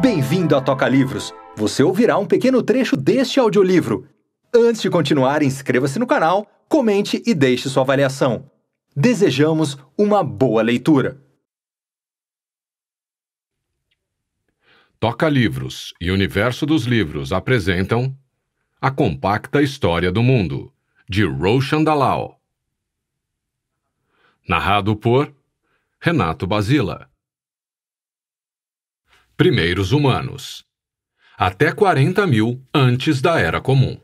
Bem-vindo à Toca Livros. Você ouvirá um pequeno trecho deste audiolivro. Antes de continuar, inscreva-se no canal, comente e deixe sua avaliação. Desejamos uma boa leitura. Toca Livros e Universo dos Livros apresentam A Compacta História do Mundo, de Roshan Dalal. Narrado por Renato Basila primeiros humanos, até 40 mil antes da Era Comum.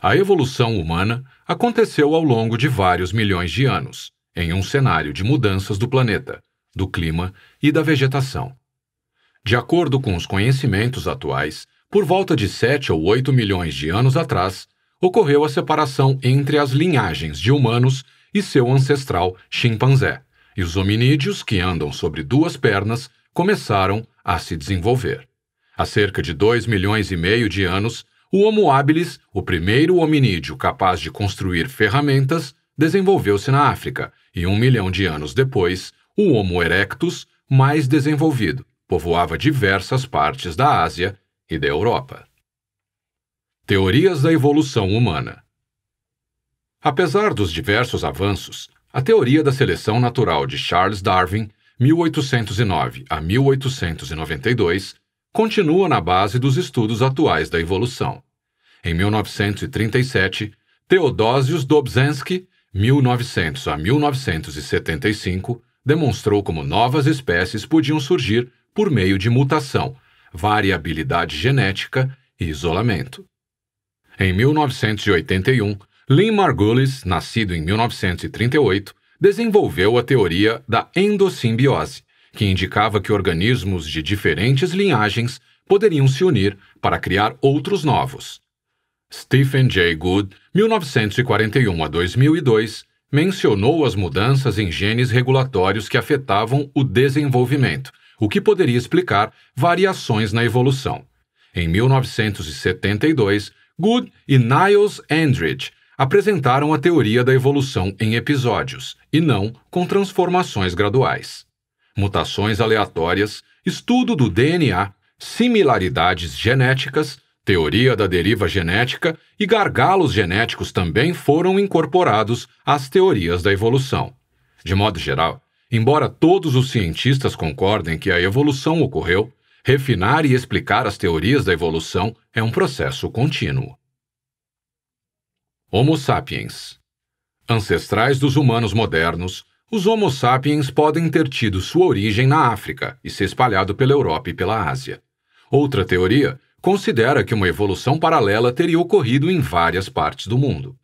A evolução humana aconteceu ao longo de vários milhões de anos, em um cenário de mudanças do planeta, do clima e da vegetação. De acordo com os conhecimentos atuais, por volta de 7 ou 8 milhões de anos atrás, ocorreu a separação entre as linhagens de humanos e seu ancestral chimpanzé, e os hominídeos que andam sobre duas pernas começaram a se desenvolver. Há cerca de 2 milhões e meio de anos, o Homo habilis, o primeiro hominídeo capaz de construir ferramentas, desenvolveu-se na África, e um milhão de anos depois, o Homo erectus, mais desenvolvido, povoava diversas partes da Ásia e da Europa. Teorias da evolução humana Apesar dos diversos avanços, a teoria da seleção natural de Charles Darwin 1809 a 1892, continua na base dos estudos atuais da evolução. Em 1937, Theodosius Dobzhansky, 1900 a 1975, demonstrou como novas espécies podiam surgir por meio de mutação, variabilidade genética e isolamento. Em 1981, Lynn Margulis, nascido em 1938, desenvolveu a teoria da endossimbiose, que indicava que organismos de diferentes linhagens poderiam se unir para criar outros novos. Stephen Jay Gould, 1941 a 2002, mencionou as mudanças em genes regulatórios que afetavam o desenvolvimento, o que poderia explicar variações na evolução. Em 1972, Good e Niles Andridge apresentaram a teoria da evolução em episódios e não com transformações graduais. Mutações aleatórias, estudo do DNA, similaridades genéticas, teoria da deriva genética e gargalos genéticos também foram incorporados às teorias da evolução. De modo geral, embora todos os cientistas concordem que a evolução ocorreu, refinar e explicar as teorias da evolução é um processo contínuo. Homo sapiens. Ancestrais dos humanos modernos, os Homo sapiens podem ter tido sua origem na África e se espalhado pela Europa e pela Ásia. Outra teoria considera que uma evolução paralela teria ocorrido em várias partes do mundo.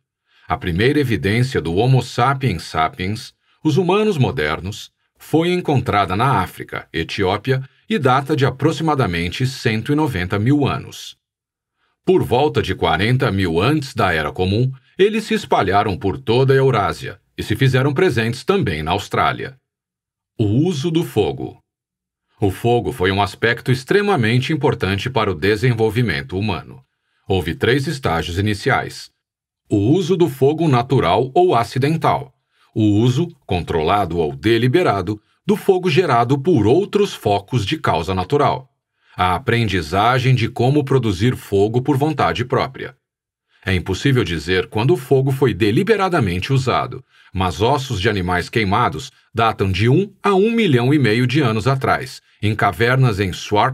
A primeira evidência do Homo sapiens sapiens, os humanos modernos, foi encontrada na África, Etiópia, e data de aproximadamente 190 mil anos. Por volta de 40 mil antes da Era Comum, eles se espalharam por toda a Eurásia e se fizeram presentes também na Austrália. O uso do fogo. O fogo foi um aspecto extremamente importante para o desenvolvimento humano. Houve três estágios iniciais: o uso do fogo natural ou acidental, o uso, controlado ou deliberado, do fogo gerado por outros focos de causa natural, a aprendizagem de como produzir fogo por vontade própria, é impossível dizer quando o fogo foi deliberadamente usado, mas ossos de animais queimados datam de 1 a 1 milhão e meio de anos atrás, em cavernas em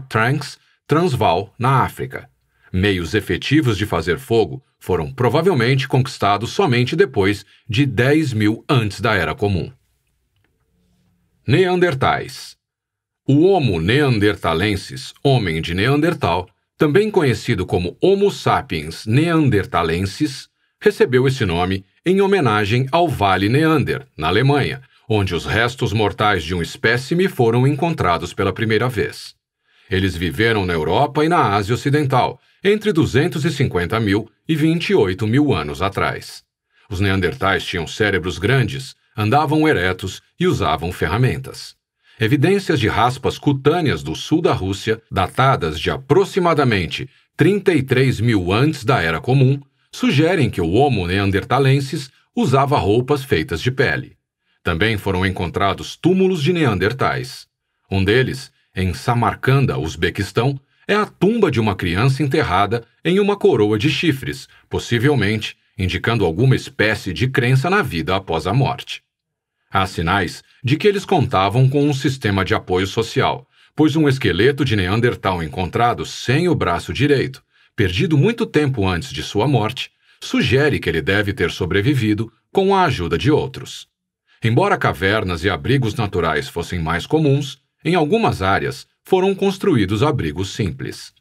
Tranks, Transvaal, na África. Meios efetivos de fazer fogo foram provavelmente conquistados somente depois de 10 mil antes da Era Comum. Neandertais O Homo neandertalensis, homem de Neandertal, também conhecido como Homo sapiens neandertalensis, recebeu esse nome em homenagem ao Vale Neander, na Alemanha, onde os restos mortais de um espécime foram encontrados pela primeira vez. Eles viveram na Europa e na Ásia Ocidental, entre 250 mil e 28 mil anos atrás. Os neandertais tinham cérebros grandes, andavam eretos e usavam ferramentas. Evidências de raspas cutâneas do sul da Rússia, datadas de aproximadamente 33 mil antes da Era Comum, sugerem que o Homo neandertalensis usava roupas feitas de pele. Também foram encontrados túmulos de neandertais. Um deles, em Samarcanda, Uzbequistão, é a tumba de uma criança enterrada em uma coroa de chifres, possivelmente indicando alguma espécie de crença na vida após a morte. Há sinais de que eles contavam com um sistema de apoio social, pois um esqueleto de Neandertal encontrado sem o braço direito, perdido muito tempo antes de sua morte, sugere que ele deve ter sobrevivido com a ajuda de outros. Embora cavernas e abrigos naturais fossem mais comuns, em algumas áreas foram construídos abrigos simples.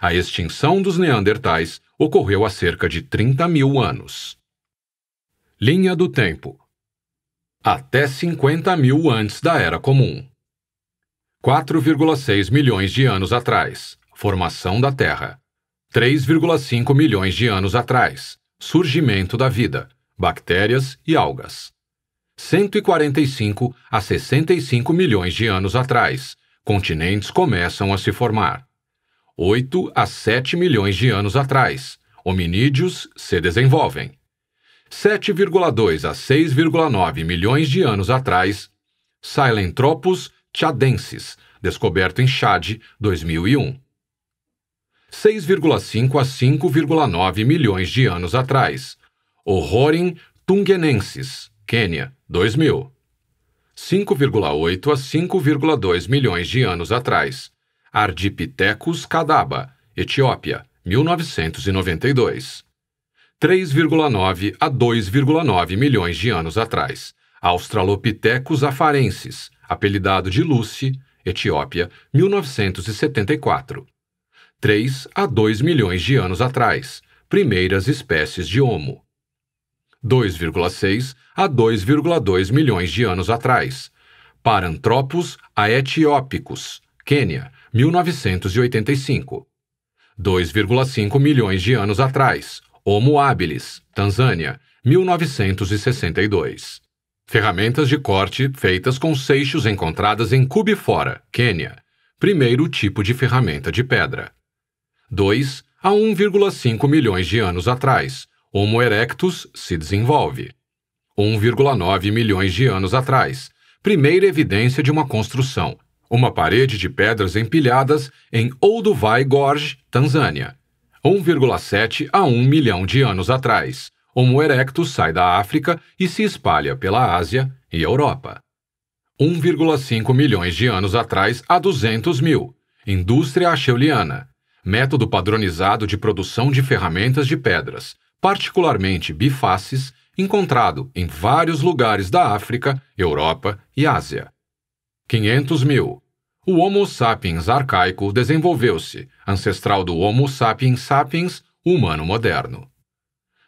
A extinção dos Neandertais ocorreu há cerca de 30 mil anos. Linha do Tempo até 50 mil antes da Era Comum. 4,6 milhões de anos atrás formação da Terra. 3,5 milhões de anos atrás surgimento da vida, bactérias e algas. 145 a 65 milhões de anos atrás, continentes começam a se formar. 8 a 7 milhões de anos atrás, hominídeos se desenvolvem. 7,2 a 6,9 milhões de anos atrás, Silentropus tchadensis, descoberto em Chad, 2001. 6,5 a 5,9 milhões de anos atrás, Horrorin tungenensis, Quênia, 2000. 5,8 a 5,2 milhões de anos atrás, Ardipithecus cadaba, Etiópia, 1992. 3,9 a 2,9 milhões de anos atrás. Australopithecus afarensis, apelidado de Lucy, Etiópia, 1974. 3 a 2 milhões de anos atrás. Primeiras espécies de Homo. 2,6 a 2,2 milhões de anos atrás. Paranthropus aetiópicos, Quênia, 1985. 2,5 milhões de anos atrás. Homo habilis, Tanzânia, 1962. Ferramentas de corte feitas com seixos encontradas em Cubifora, Quênia. Primeiro tipo de ferramenta de pedra. 2 a 1,5 milhões de anos atrás, Homo erectus se desenvolve. 1,9 milhões de anos atrás, primeira evidência de uma construção, uma parede de pedras empilhadas em Olduvai Gorge, Tanzânia, 1,7 a 1 milhão de anos atrás, Homo erectus sai da África e se espalha pela Ásia e Europa. 1,5 milhões de anos atrás a 200 mil, indústria acheuliana, método padronizado de produção de ferramentas de pedras, particularmente bifaces, encontrado em vários lugares da África, Europa e Ásia. 500 mil, o Homo sapiens arcaico desenvolveu-se, ancestral do Homo sapiens sapiens, humano moderno.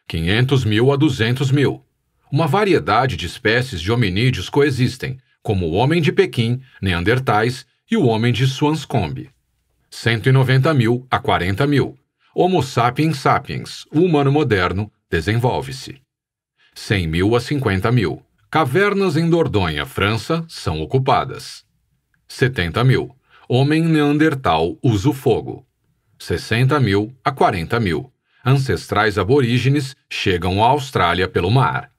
500 mil a 200 mil. Uma variedade de espécies de hominídeos coexistem, como o homem de Pequim, Neandertais e o homem de Swanscombe. 190 mil a 40 mil. Homo sapiens sapiens, o humano moderno, desenvolve-se. 100 mil a 50 mil. Cavernas em Dordogne, França, são ocupadas. 70 mil. Homem Neandertal usa o fogo. 60 mil a 40 mil. Ancestrais aborígenes chegam à Austrália pelo mar.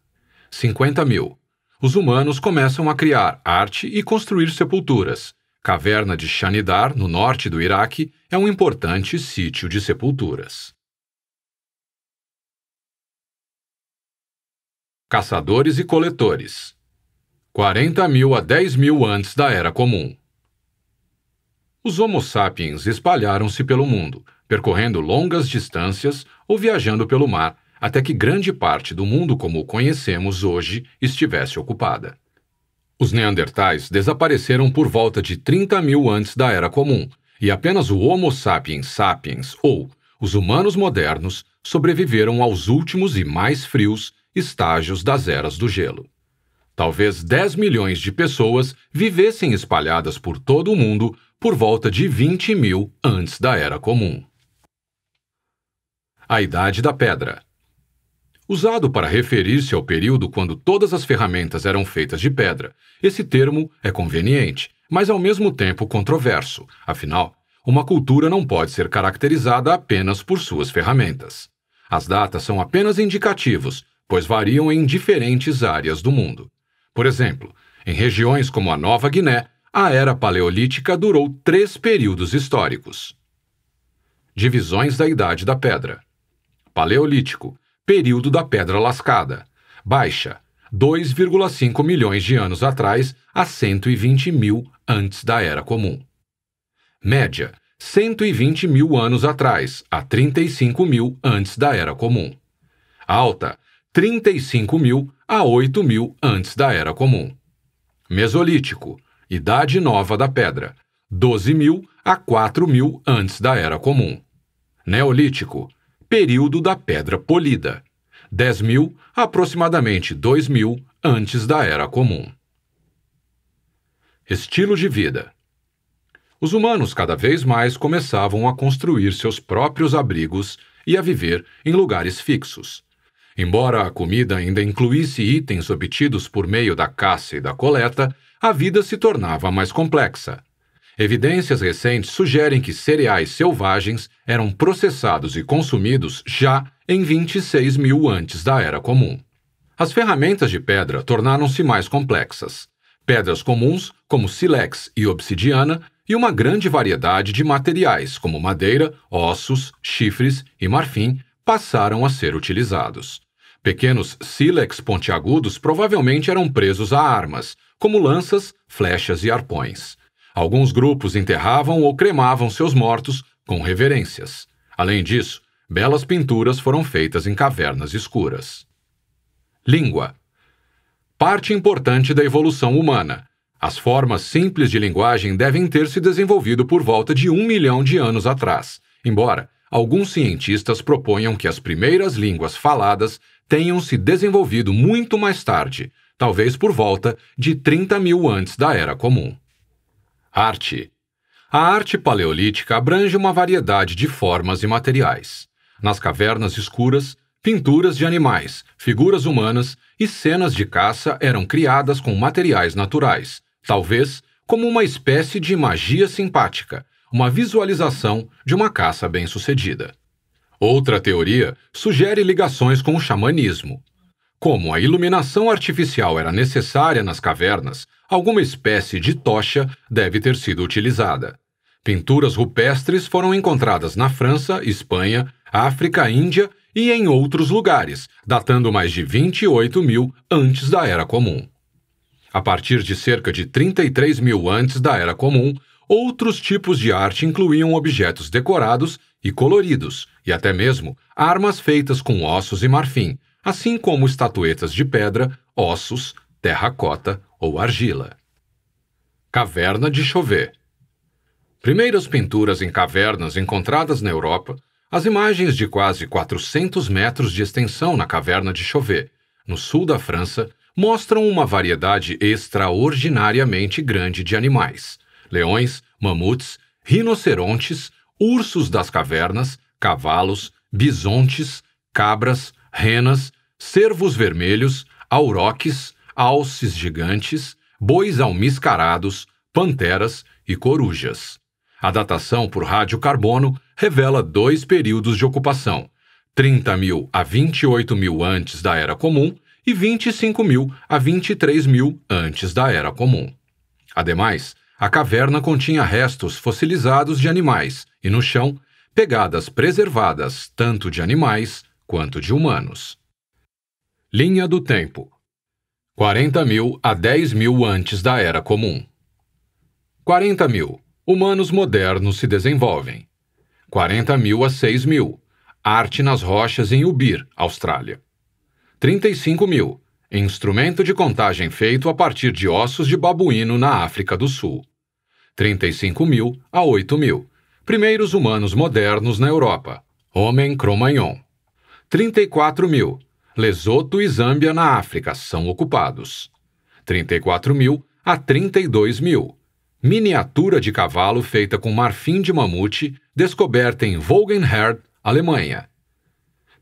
50 mil. Os humanos começam a criar arte e construir sepulturas. Caverna de Shanidar, no norte do Iraque, é um importante sítio de sepulturas. Caçadores e coletores. 40 mil a 10 mil antes da Era Comum. Os Homo sapiens espalharam-se pelo mundo, percorrendo longas distâncias ou viajando pelo mar, até que grande parte do mundo como o conhecemos hoje estivesse ocupada. Os Neandertais desapareceram por volta de 30 mil antes da Era Comum, e apenas o Homo sapiens sapiens, ou os humanos modernos, sobreviveram aos últimos e mais frios estágios das eras do gelo talvez 10 milhões de pessoas vivessem espalhadas por todo o mundo por volta de 20 mil antes da Era Comum. A Idade da Pedra Usado para referir-se ao período quando todas as ferramentas eram feitas de pedra, esse termo é conveniente, mas ao mesmo tempo controverso, afinal, uma cultura não pode ser caracterizada apenas por suas ferramentas. As datas são apenas indicativos, pois variam em diferentes áreas do mundo. Por exemplo, em regiões como a Nova Guiné, a era paleolítica durou três períodos históricos. Divisões da Idade da Pedra: Paleolítico, período da Pedra Lascada, baixa, 2,5 milhões de anos atrás a 120 mil antes da Era Comum. Média, 120 mil anos atrás a 35 mil antes da Era Comum. Alta, 35 mil a 8 mil antes da Era Comum. Mesolítico, Idade Nova da Pedra, 12 mil a 4 mil antes da Era Comum. Neolítico, Período da Pedra Polida, 10 mil aproximadamente 2 mil antes da Era Comum. Estilo de vida os humanos cada vez mais começavam a construir seus próprios abrigos e a viver em lugares fixos, Embora a comida ainda incluísse itens obtidos por meio da caça e da coleta, a vida se tornava mais complexa. Evidências recentes sugerem que cereais selvagens eram processados e consumidos já em 26 mil antes da Era Comum. As ferramentas de pedra tornaram-se mais complexas. Pedras comuns, como silex e obsidiana, e uma grande variedade de materiais, como madeira, ossos, chifres e marfim, passaram a ser utilizados. Pequenos sílex pontiagudos provavelmente eram presos a armas, como lanças, flechas e arpões. Alguns grupos enterravam ou cremavam seus mortos com reverências. Além disso, belas pinturas foram feitas em cavernas escuras. Língua parte importante da evolução humana. As formas simples de linguagem devem ter se desenvolvido por volta de um milhão de anos atrás, embora alguns cientistas proponham que as primeiras línguas faladas tenham se desenvolvido muito mais tarde, talvez por volta de 30 mil antes da Era Comum. Arte. A arte paleolítica abrange uma variedade de formas e materiais. Nas cavernas escuras, pinturas de animais, figuras humanas e cenas de caça eram criadas com materiais naturais, talvez como uma espécie de magia simpática, uma visualização de uma caça bem-sucedida. Outra teoria sugere ligações com o xamanismo. Como a iluminação artificial era necessária nas cavernas, alguma espécie de tocha deve ter sido utilizada. Pinturas rupestres foram encontradas na França, Espanha, África, Índia e em outros lugares, datando mais de 28 mil antes da Era Comum. A partir de cerca de 33 mil antes da Era Comum, outros tipos de arte incluíam objetos decorados e coloridos, e até mesmo armas feitas com ossos e marfim, assim como estatuetas de pedra, ossos, terracota ou argila. Caverna de Chauvet Primeiras pinturas em cavernas encontradas na Europa, as imagens de quase 400 metros de extensão na caverna de Chauvet, no sul da França, mostram uma variedade extraordinariamente grande de animais: leões, mamutes, rinocerontes, ursos das cavernas, cavalos, bisontes, cabras, renas, cervos vermelhos, auroques, alces gigantes, bois almiscarados, panteras e corujas. A datação por radiocarbono revela dois períodos de ocupação, 30 mil a 28 mil antes da Era Comum e 25 mil a 23 mil antes da Era Comum. Ademais, a caverna continha restos fossilizados de animais e, no chão, pegadas preservadas tanto de animais quanto de humanos. Linha do tempo: 40 mil a 10 mil antes da Era Comum. 40 mil Humanos modernos se desenvolvem. 40 mil a 6 mil Arte nas rochas em Ubir, Austrália. 35 mil Instrumento de contagem feito a partir de ossos de babuíno na África do Sul. 35 mil a 8 mil Primeiros humanos modernos na Europa. Homem Cromagnon. 34 mil. Lesoto e Zâmbia na África são ocupados. 34 mil a 32 mil. Miniatura de cavalo feita com marfim de mamute, descoberta em Volgenherd, Alemanha.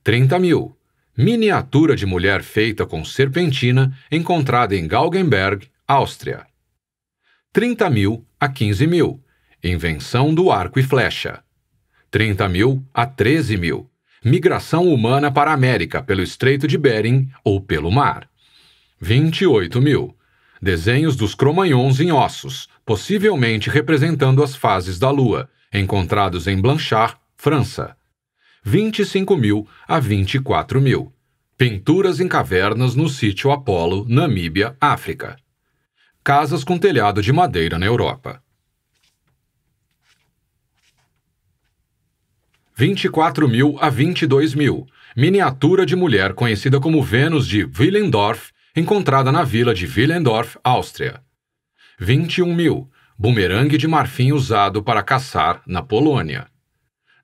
30 mil. Miniatura de mulher feita com serpentina, encontrada em Galgenberg, Áustria. 30 mil a 15 mil Invenção do arco e flecha. 30 mil a 13 mil. Migração humana para a América pelo Estreito de Bering ou pelo mar. 28 mil. Desenhos dos cromanhons em ossos, possivelmente representando as fases da Lua, encontrados em Blanchard, França. 25 mil a 24 mil. Pinturas em cavernas no sítio Apolo, Namíbia, África. Casas com telhado de madeira na Europa. 24 mil a 22 mil, miniatura de mulher conhecida como Vênus de Willendorf, encontrada na vila de Willendorf, Áustria. 21 mil, bumerangue de marfim usado para caçar na Polônia.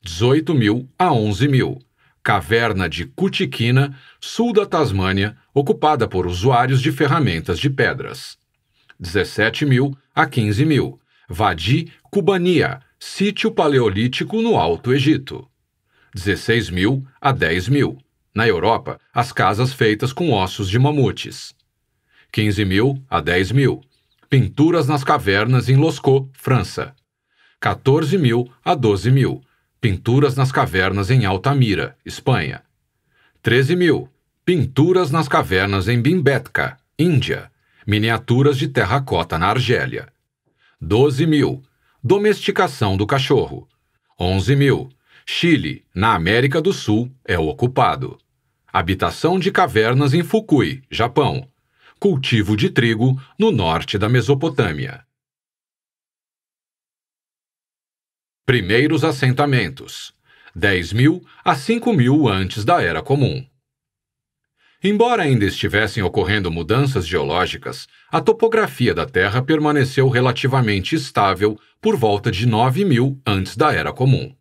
18 mil a 11 mil, caverna de Kutikina, sul da Tasmânia, ocupada por usuários de ferramentas de pedras. 17 mil a 15 mil, Vadi Cubania, Sítio Paleolítico no Alto Egito. 16 mil a 10 mil. Na Europa, as casas feitas com ossos de mamutes. 15 mil a 10 mil. Pinturas nas cavernas em Lascaux, França. 14 mil a 12 mil. Pinturas nas cavernas em Altamira, Espanha. 13 mil. Pinturas nas cavernas em Bimbetka, Índia. Miniaturas de terracota na Argélia. 12 mil. Domesticação do cachorro. 11 mil. Chile, na América do Sul, é ocupado. Habitação de cavernas em Fukui, Japão. Cultivo de trigo no norte da Mesopotâmia. Primeiros assentamentos. 10 mil a 5 mil antes da Era Comum. Embora ainda estivessem ocorrendo mudanças geológicas, a topografia da Terra permaneceu relativamente estável por volta de 9 mil antes da Era Comum.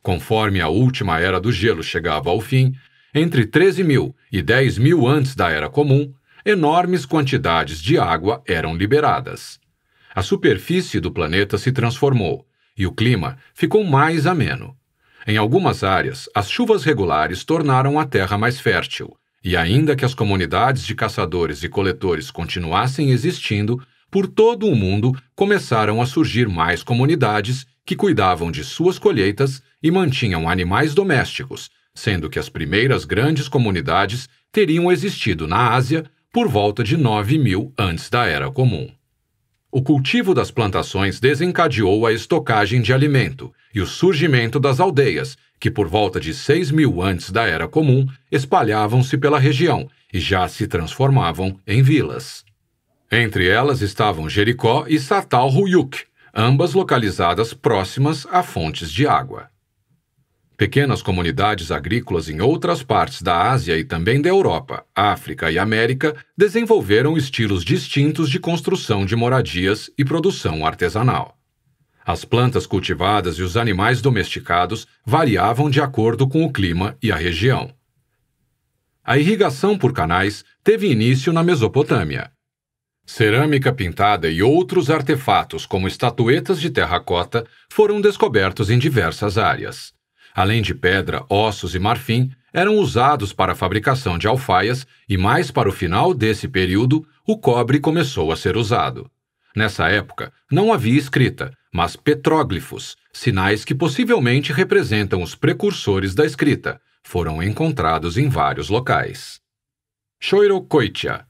Conforme a última Era do Gelo chegava ao fim, entre 13 mil e 10 mil antes da Era Comum, enormes quantidades de água eram liberadas. A superfície do planeta se transformou e o clima ficou mais ameno. Em algumas áreas, as chuvas regulares tornaram a terra mais fértil, e ainda que as comunidades de caçadores e coletores continuassem existindo, por todo o mundo começaram a surgir mais comunidades que cuidavam de suas colheitas e mantinham animais domésticos, sendo que as primeiras grandes comunidades teriam existido na Ásia por volta de 9 mil antes da Era Comum. O cultivo das plantações desencadeou a estocagem de alimento e o surgimento das aldeias, que por volta de 6 mil antes da Era Comum espalhavam-se pela região e já se transformavam em vilas. Entre elas estavam Jericó e Satal-Huyuk, ambas localizadas próximas a fontes de água. Pequenas comunidades agrícolas em outras partes da Ásia e também da Europa, África e América desenvolveram estilos distintos de construção de moradias e produção artesanal. As plantas cultivadas e os animais domesticados variavam de acordo com o clima e a região. A irrigação por canais teve início na Mesopotâmia. Cerâmica pintada e outros artefatos, como estatuetas de terracota, foram descobertos em diversas áreas. Além de pedra, ossos e marfim, eram usados para a fabricação de alfaias e, mais para o final desse período, o cobre começou a ser usado. Nessa época, não havia escrita, mas petróglifos, sinais que possivelmente representam os precursores da escrita, foram encontrados em vários locais. Choirokoitia.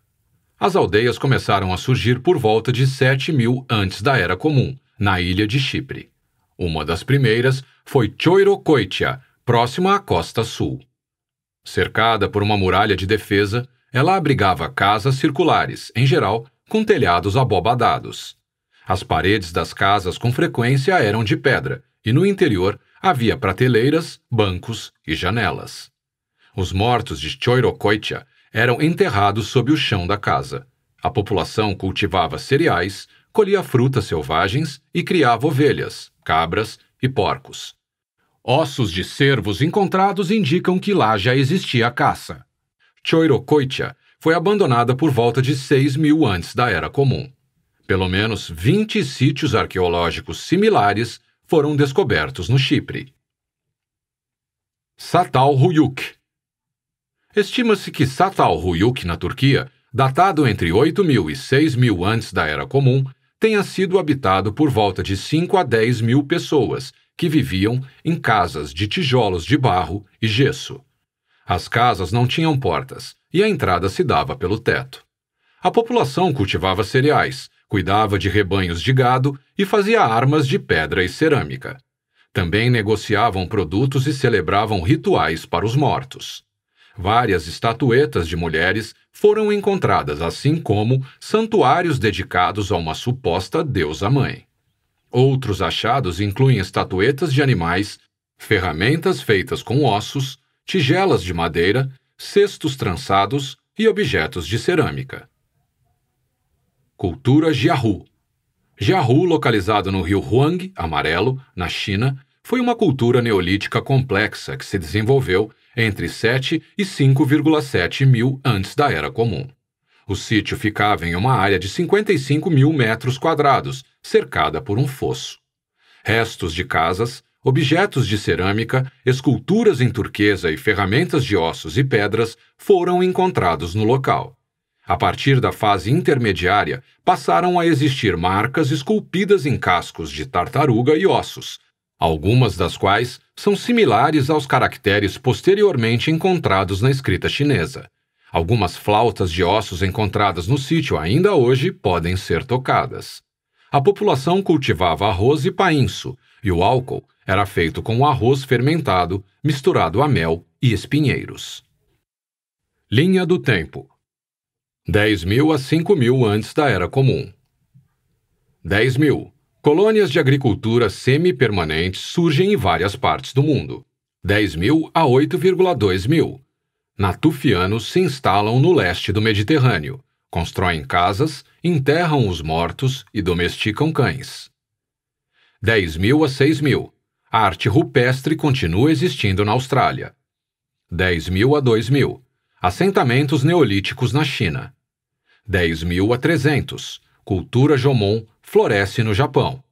As aldeias começaram a surgir por volta de 7 mil antes da Era Comum, na ilha de Chipre. Uma das primeiras foi Choirokoitia, próxima à costa sul. Cercada por uma muralha de defesa, ela abrigava casas circulares, em geral, com telhados abobadados. As paredes das casas com frequência eram de pedra, e no interior havia prateleiras, bancos e janelas. Os mortos de Choirocoitia eram enterrados sob o chão da casa. A população cultivava cereais, colhia frutas selvagens e criava ovelhas, cabras e porcos. Ossos de cervos encontrados indicam que lá já existia caça. Choirocoitia foi abandonada por volta de 6 mil antes da Era Comum. Pelo menos 20 sítios arqueológicos similares foram descobertos no Chipre. Satal Huyuk Estima-se que Satal Huyuk, na Turquia, datado entre 8 mil e 6 mil antes da Era Comum, tenha sido habitado por volta de 5 a 10 mil pessoas, que viviam em casas de tijolos de barro e gesso. As casas não tinham portas, e a entrada se dava pelo teto. A população cultivava cereais, cuidava de rebanhos de gado e fazia armas de pedra e cerâmica. Também negociavam produtos e celebravam rituais para os mortos. Várias estatuetas de mulheres foram encontradas, assim como santuários dedicados a uma suposta deusa-mãe. Outros achados incluem estatuetas de animais, ferramentas feitas com ossos, tigelas de madeira cestos trançados e objetos de cerâmica. Cultura Jiahu Jiahu, localizado no rio Huang, amarelo, na China, foi uma cultura neolítica complexa que se desenvolveu entre 7 e 5,7 mil antes da Era Comum. O sítio ficava em uma área de 55 mil metros quadrados, cercada por um fosso. Restos de casas, objetos de cerâmica, esculturas em turquesa e ferramentas de ossos e pedras foram encontrados no local. A partir da fase intermediária, passaram a existir marcas esculpidas em cascos de tartaruga e ossos, algumas das quais são similares aos caracteres posteriormente encontrados na escrita chinesa. Algumas flautas de ossos encontradas no sítio ainda hoje podem ser tocadas. A população cultivava arroz e painço, e o álcool era feito com arroz fermentado misturado a mel e espinheiros. Linha do tempo: 10.000 a 5.000 antes da Era Comum. 10.000. Colônias de agricultura semi permanentes surgem em várias partes do mundo. 10.000 a 8,2 mil. Natufianos se instalam no leste do Mediterrâneo, constroem casas, enterram os mortos e domesticam cães. 10.000 a 6.000 a arte rupestre continua existindo na Austrália. 10 mil a 2 mil, assentamentos neolíticos na China. 10 mil a 300, cultura Jomon floresce no Japão.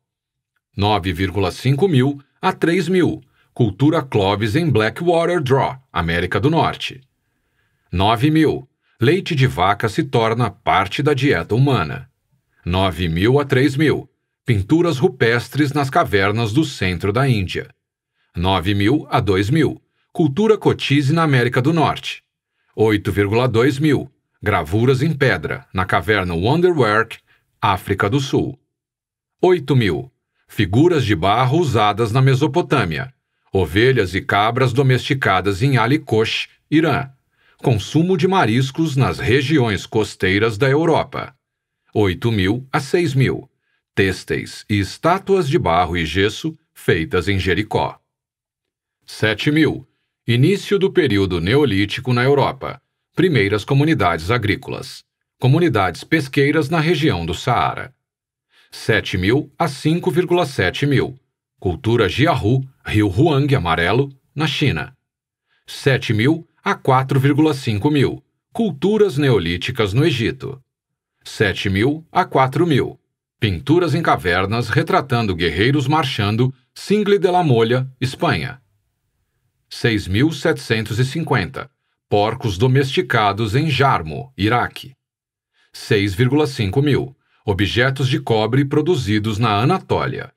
9,5 mil a 3 mil, cultura Clovis em Blackwater Draw, América do Norte. 9 mil, leite de vaca se torna parte da dieta humana. 9 mil a 3 mil, pinturas rupestres nas cavernas do centro da Índia. 9.000 a 2.000. cultura cotise na América do Norte. 8,2 mil, gravuras em pedra na caverna Wonderwerk, África do Sul. 8 mil, figuras de barro usadas na Mesopotâmia, ovelhas e cabras domesticadas em Ali Kosh, Irã. Consumo de mariscos nas regiões costeiras da Europa. 8 mil a 6 mil têxteis e estátuas de barro e gesso feitas em Jericó. 7000. Início do período Neolítico na Europa. Primeiras comunidades agrícolas. Comunidades pesqueiras na região do Saara. 7000 a 5,7 mil. Cultura Jiahu, rio Huang amarelo, na China. 7000 a 4,5 mil. Culturas neolíticas no Egito. 7000 a 4000. Pinturas em cavernas retratando guerreiros marchando, Single de la Molha, Espanha. 6.750. Porcos domesticados em Jarmo, Iraque. 6,5 mil. Objetos de cobre produzidos na Anatólia.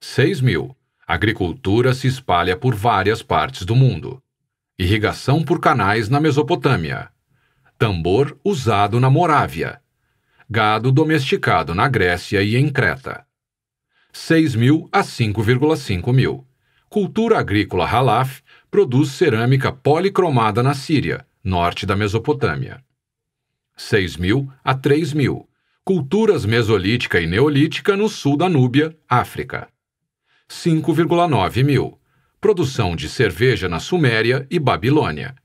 6 mil. Agricultura se espalha por várias partes do mundo. Irrigação por canais na Mesopotâmia. Tambor usado na Morávia gado domesticado na Grécia e em Creta. 6 mil a 5,5 mil. Cultura agrícola Halaf produz cerâmica policromada na Síria, norte da Mesopotâmia. 6 mil a 3 mil. Culturas mesolítica e neolítica no sul da Núbia, África. 5,9 mil. Produção de cerveja na Suméria e Babilônia.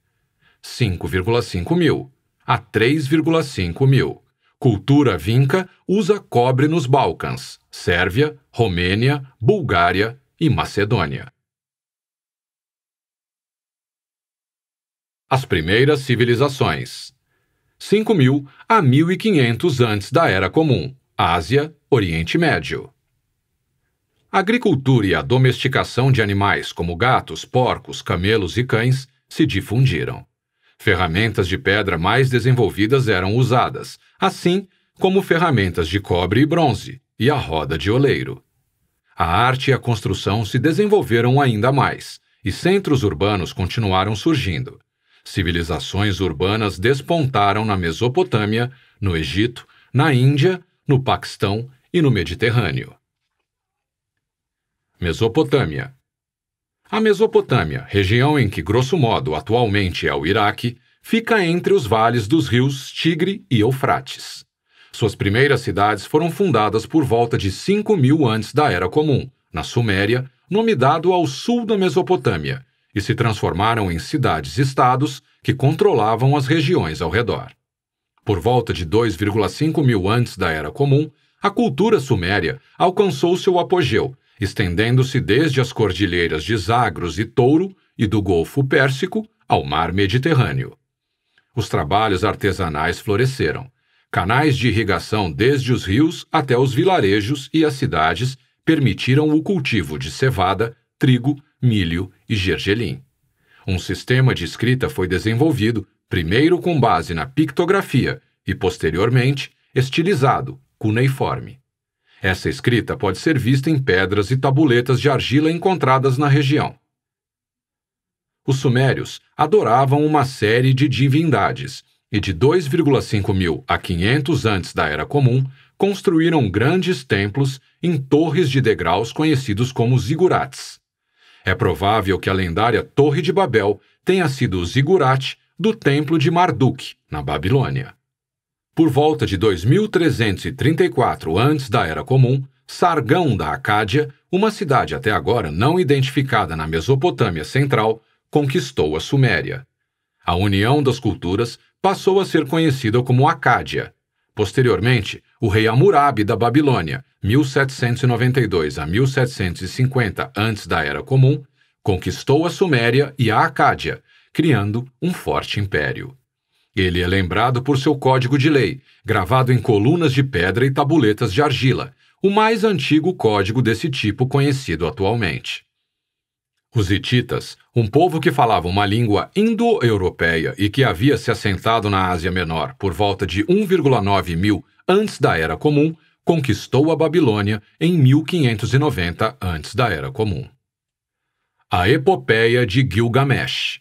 5,5 mil a 3,5 mil cultura vinca usa cobre nos Balcãs, Sérvia, Romênia, Bulgária e Macedônia. As primeiras civilizações 5.000 a 1.500 antes da Era Comum, Ásia, Oriente Médio. A agricultura e a domesticação de animais como gatos, porcos, camelos e cães se difundiram. Ferramentas de pedra mais desenvolvidas eram usadas, assim como ferramentas de cobre e bronze, e a roda de oleiro. A arte e a construção se desenvolveram ainda mais, e centros urbanos continuaram surgindo. Civilizações urbanas despontaram na Mesopotâmia, no Egito, na Índia, no Paquistão e no Mediterrâneo. Mesopotâmia a Mesopotâmia, região em que, grosso modo, atualmente é o Iraque, fica entre os vales dos rios Tigre e Eufrates. Suas primeiras cidades foram fundadas por volta de 5 mil antes da Era Comum, na Suméria, nome dado ao sul da Mesopotâmia, e se transformaram em cidades-estados que controlavam as regiões ao redor. Por volta de 2,5 mil antes da Era Comum, a cultura suméria alcançou seu apogeu estendendo-se desde as cordilheiras de Zagros e Touro e do Golfo Pérsico ao Mar Mediterrâneo. Os trabalhos artesanais floresceram, canais de irrigação desde os rios até os vilarejos e as cidades permitiram o cultivo de cevada, trigo, milho e gergelim. Um sistema de escrita foi desenvolvido, primeiro com base na pictografia e, posteriormente, estilizado, cuneiforme. Essa escrita pode ser vista em pedras e tabuletas de argila encontradas na região. Os sumérios adoravam uma série de divindades e de 2,5 mil a 500 antes da Era Comum, construíram grandes templos em torres de degraus conhecidos como zigurates. É provável que a lendária Torre de Babel tenha sido o zigurate do templo de Marduk, na Babilônia. Por volta de 2334 antes da Era Comum, Sargão da Acádia, uma cidade até agora não identificada na Mesopotâmia Central, conquistou a Suméria. A união das culturas passou a ser conhecida como Acádia. Posteriormente, o rei Hammurabi da Babilônia, 1792 a 1750 antes da Era Comum, conquistou a Suméria e a Acádia, criando um forte império. Ele é lembrado por seu código de lei, gravado em colunas de pedra e tabuletas de argila, o mais antigo código desse tipo conhecido atualmente. Os hititas, um povo que falava uma língua indo-europeia e que havia se assentado na Ásia Menor por volta de 1,9 mil antes da Era Comum, conquistou a Babilônia em 1590 antes da Era Comum. A Epopeia de Gilgamesh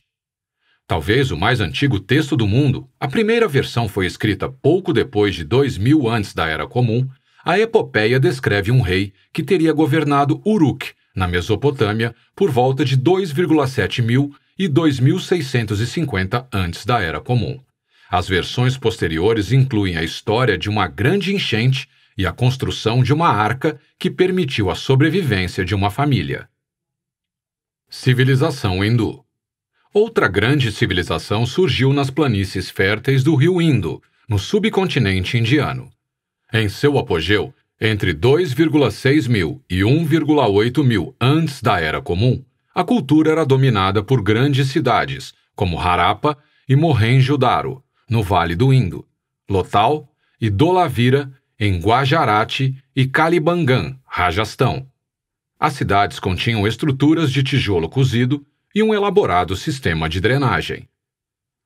talvez o mais antigo texto do mundo. A primeira versão foi escrita pouco depois de 2000 antes da Era Comum. A epopeia descreve um rei que teria governado Uruk, na Mesopotâmia, por volta de 2,7 mil e 2650 antes da Era Comum. As versões posteriores incluem a história de uma grande enchente e a construção de uma arca que permitiu a sobrevivência de uma família. Civilização hindu Outra grande civilização surgiu nas planícies férteis do rio Indo, no subcontinente indiano. Em seu apogeu, entre 2,6 mil e 1,8 mil antes da Era Comum, a cultura era dominada por grandes cidades, como Harappa e Mohenjo-Daro, no Vale do Indo, Lotal e Dolavira, em Guajarate e Calibangan, Rajastão. As cidades continham estruturas de tijolo cozido, e um elaborado sistema de drenagem.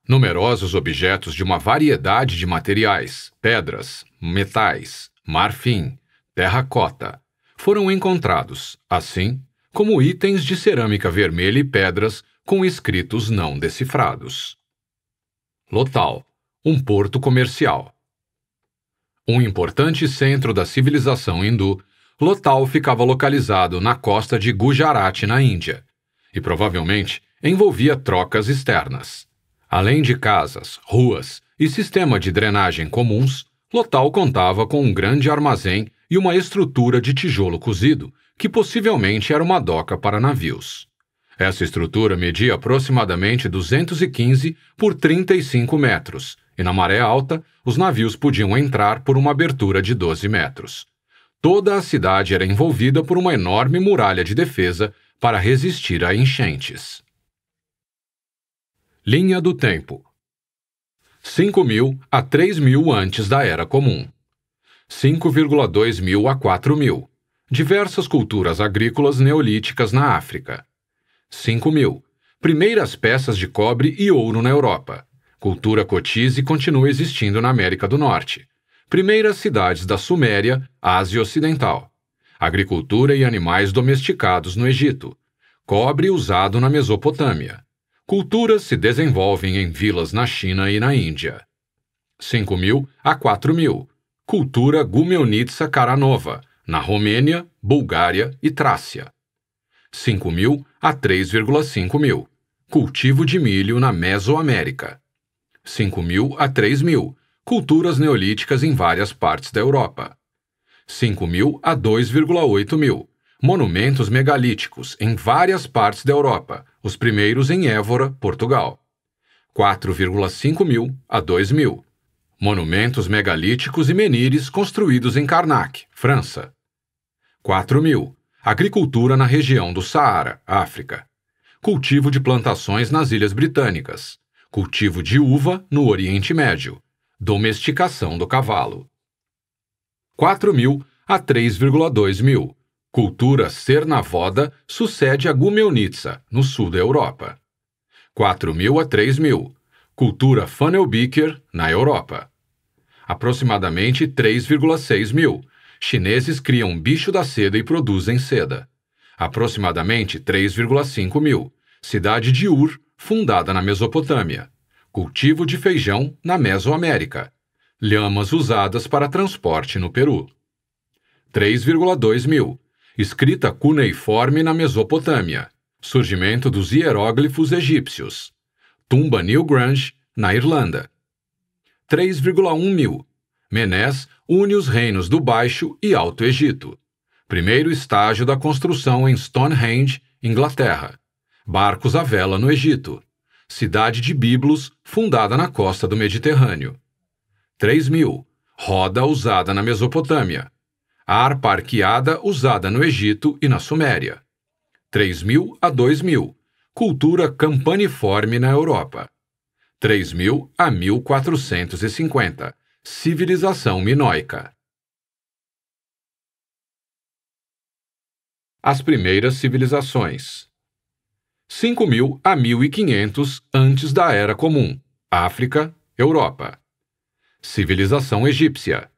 Numerosos objetos de uma variedade de materiais, pedras, metais, marfim, terracota, foram encontrados, assim como itens de cerâmica vermelha e pedras com escritos não decifrados. Lotal, um porto comercial. Um importante centro da civilização hindu, Lotal ficava localizado na costa de Gujarat, na Índia, e provavelmente envolvia trocas externas. Além de casas, ruas e sistema de drenagem comuns, Lotal contava com um grande armazém e uma estrutura de tijolo cozido, que possivelmente era uma doca para navios. Essa estrutura media aproximadamente 215 por 35 metros, e na maré alta, os navios podiam entrar por uma abertura de 12 metros. Toda a cidade era envolvida por uma enorme muralha de defesa para resistir a enchentes. Linha do tempo: 5.000 a 3.000 antes da Era Comum. 5,2 mil a 4 mil. Diversas culturas agrícolas neolíticas na África. 5 mil. Primeiras peças de cobre e ouro na Europa. Cultura cotize continua existindo na América do Norte. Primeiras cidades da Suméria, Ásia Ocidental agricultura e animais domesticados no Egito, cobre usado na Mesopotâmia. Culturas se desenvolvem em vilas na China e na Índia. 5.000 a 4.000. Cultura Gumelnitsa Karanova, na Romênia, Bulgária e Trácia. 5.000 a 3,5 mil. Cultivo de milho na Mesoamérica. 5.000 a 3.000. Culturas neolíticas em várias partes da Europa. 5 mil a 2,8 mil. Monumentos megalíticos em várias partes da Europa, os primeiros em Évora, Portugal. 4,5 mil a 2 mil. Monumentos megalíticos e menires construídos em Karnak, França. 4 mil. Agricultura na região do Saara, África. Cultivo de plantações nas Ilhas Britânicas. Cultivo de uva no Oriente Médio. Domesticação do cavalo. 4 mil a 3,2 mil. Cultura Cernavoda sucede a Gumelnitsa, no sul da Europa. 4 mil a 3 mil. Cultura Funnelbeaker, na Europa. Aproximadamente 3,6 mil. Chineses criam bicho da seda e produzem seda. Aproximadamente 3,5 mil. Cidade de Ur, fundada na Mesopotâmia. Cultivo de feijão na Mesoamérica. Lhamas usadas para transporte no Peru. 3,2 mil. Escrita cuneiforme na Mesopotâmia. Surgimento dos hieróglifos egípcios. Tumba Newgrange, na Irlanda. 3,1 mil. Menés une os reinos do Baixo e Alto Egito. Primeiro estágio da construção em Stonehenge, Inglaterra. Barcos à vela no Egito. Cidade de Biblos, fundada na costa do Mediterrâneo. 3.000. Roda usada na Mesopotâmia. Harpa arqueada usada no Egito e na Suméria. 3.000 a 2.000. Cultura campaniforme na Europa. 3.000 a 1450. Civilização minoica. As primeiras civilizações. 5.000 a 1.500 antes da Era Comum. África, Europa civilização egípcia.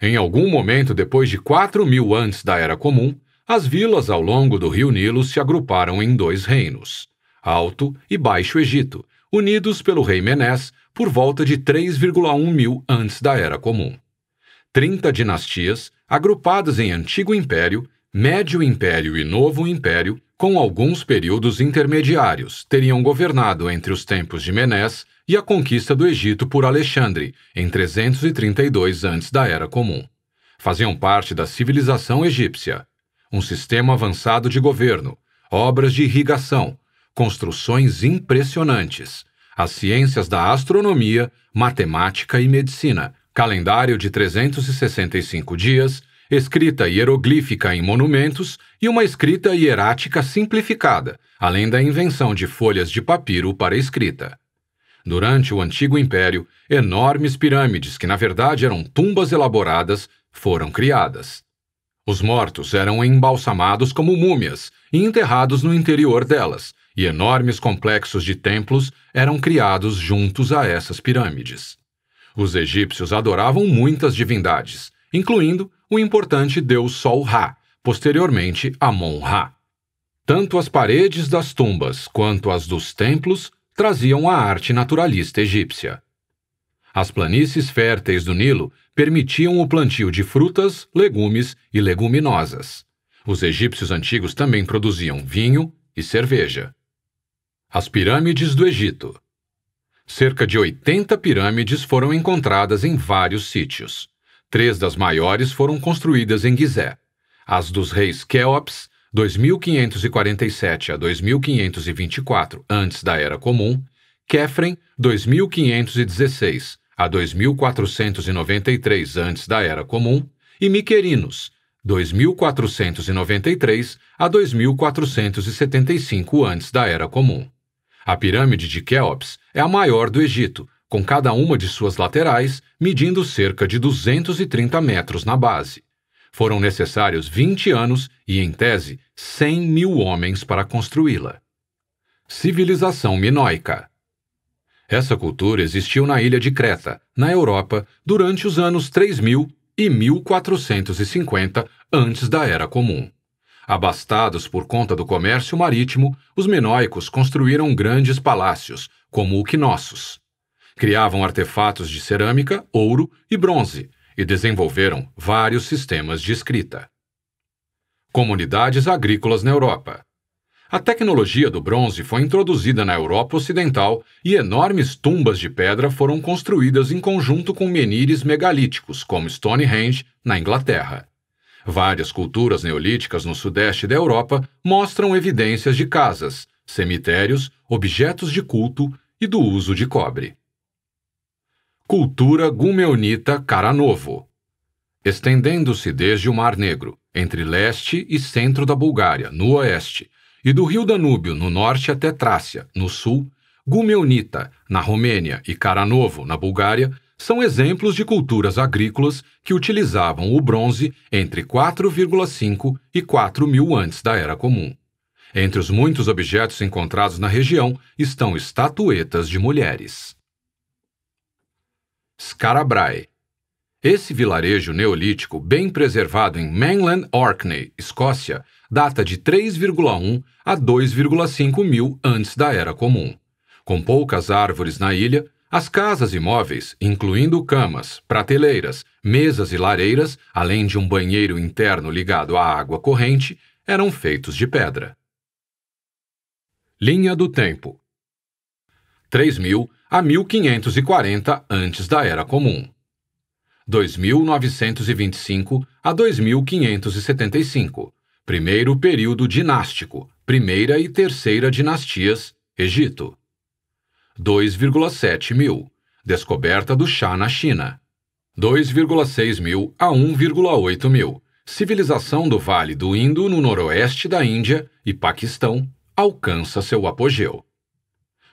Em algum momento depois de 4 mil antes da Era Comum, as vilas ao longo do rio Nilo se agruparam em dois reinos, Alto e Baixo Egito, unidos pelo rei Menes por volta de 3,1 mil antes da Era Comum. 30 dinastias, agrupadas em Antigo Império, Médio Império e Novo Império, com alguns períodos intermediários, teriam governado entre os tempos de Menés e a conquista do Egito por Alexandre, em 332 antes da Era Comum. Faziam parte da civilização egípcia, um sistema avançado de governo, obras de irrigação, construções impressionantes, as ciências da astronomia, matemática e medicina, calendário de 365 dias, escrita hieroglífica em monumentos e uma escrita hierática simplificada, além da invenção de folhas de papiro para escrita. Durante o Antigo Império, enormes pirâmides, que na verdade eram tumbas elaboradas, foram criadas. Os mortos eram embalsamados como múmias e enterrados no interior delas, e enormes complexos de templos eram criados juntos a essas pirâmides. Os egípcios adoravam muitas divindades, incluindo o importante deus Sol-Ra, posteriormente Amon-Ra. Tanto as paredes das tumbas quanto as dos templos traziam a arte naturalista egípcia. As planícies férteis do Nilo permitiam o plantio de frutas, legumes e leguminosas. Os egípcios antigos também produziam vinho e cerveja. As pirâmides do Egito. Cerca de 80 pirâmides foram encontradas em vários sítios. Três das maiores foram construídas em Gizé. As dos reis Quéops 2547 a 2524 antes da Era Comum, Kefren, 2516 a 2493 antes da Era Comum, e Miquerinos, 2493 a 2475 antes da Era Comum. A pirâmide de Quéops é a maior do Egito, com cada uma de suas laterais medindo cerca de 230 metros na base. Foram necessários 20 anos e, em tese, 100 mil homens para construí-la. Civilização minoica. Essa cultura existiu na ilha de Creta, na Europa, durante os anos 3000 e 1450 antes da Era Comum. Abastados por conta do comércio marítimo, os minoicos construíram grandes palácios, como o Knossos. Criavam artefatos de cerâmica, ouro e bronze e desenvolveram vários sistemas de escrita. Comunidades agrícolas na Europa. A tecnologia do bronze foi introduzida na Europa Ocidental e enormes tumbas de pedra foram construídas em conjunto com menires megalíticos, como Stonehenge, na Inglaterra. Várias culturas neolíticas no sudeste da Europa mostram evidências de casas, cemitérios, objetos de culto e do uso de cobre cultura Gumeonita Karanovo, estendendo-se desde o Mar Negro, entre leste e centro da Bulgária, no oeste, e do rio Danúbio, no norte, até Trácia, no sul, Gumeonita, na Romênia, e Karanovo, na Bulgária, são exemplos de culturas agrícolas que utilizavam o bronze entre 4,5 e 4 mil antes da Era Comum. Entre os muitos objetos encontrados na região estão estatuetas de mulheres. Scarabrae. Esse vilarejo neolítico, bem preservado em Mainland Orkney, Escócia, data de 3,1 a 2,5 mil antes da Era Comum. Com poucas árvores na ilha, as casas e móveis, incluindo camas, prateleiras, mesas e lareiras, além de um banheiro interno ligado à água corrente, eram feitos de pedra. Linha do Tempo 3.000 a 1540 antes da Era Comum. 2925 a 2575, primeiro período dinástico, primeira e terceira dinastias, Egito. 2,7 mil, descoberta do chá na China. 2,6 mil a 1,8 mil, civilização do Vale do Indo no noroeste da Índia e Paquistão alcança seu apogeu.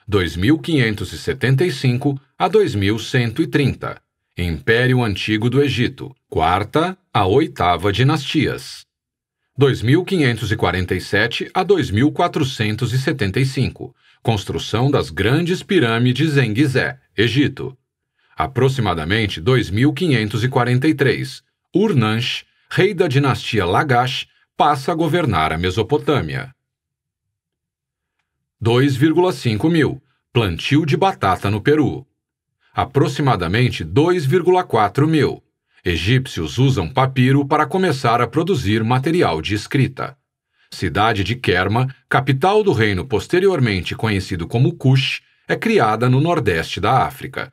2575 a 2130. Império Antigo do Egito, quarta a oitava dinastias. 2547 a 2475. Construção das grandes pirâmides em Gizé, Egito. Aproximadamente 2543. Urnash, rei da dinastia Lagash, passa a governar a Mesopotâmia. 2,5 mil. Plantio de batata no Peru. Aproximadamente 2,4 mil. Egípcios usam papiro para começar a produzir material de escrita. Cidade de Kerma, capital do reino posteriormente conhecido como Kush, é criada no nordeste da África.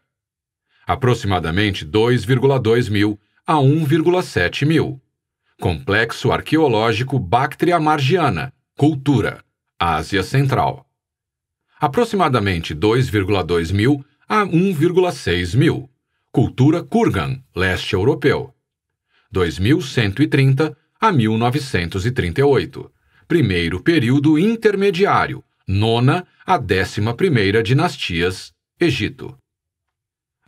Aproximadamente 2,2 mil a 1,7 mil. Complexo arqueológico Bactria Margiana, cultura, Ásia Central aproximadamente 2,2 mil a 1,6 mil. Cultura Kurgan, leste europeu. 2130 a 1938. Primeiro período intermediário, nona a décima primeira dinastias, Egito.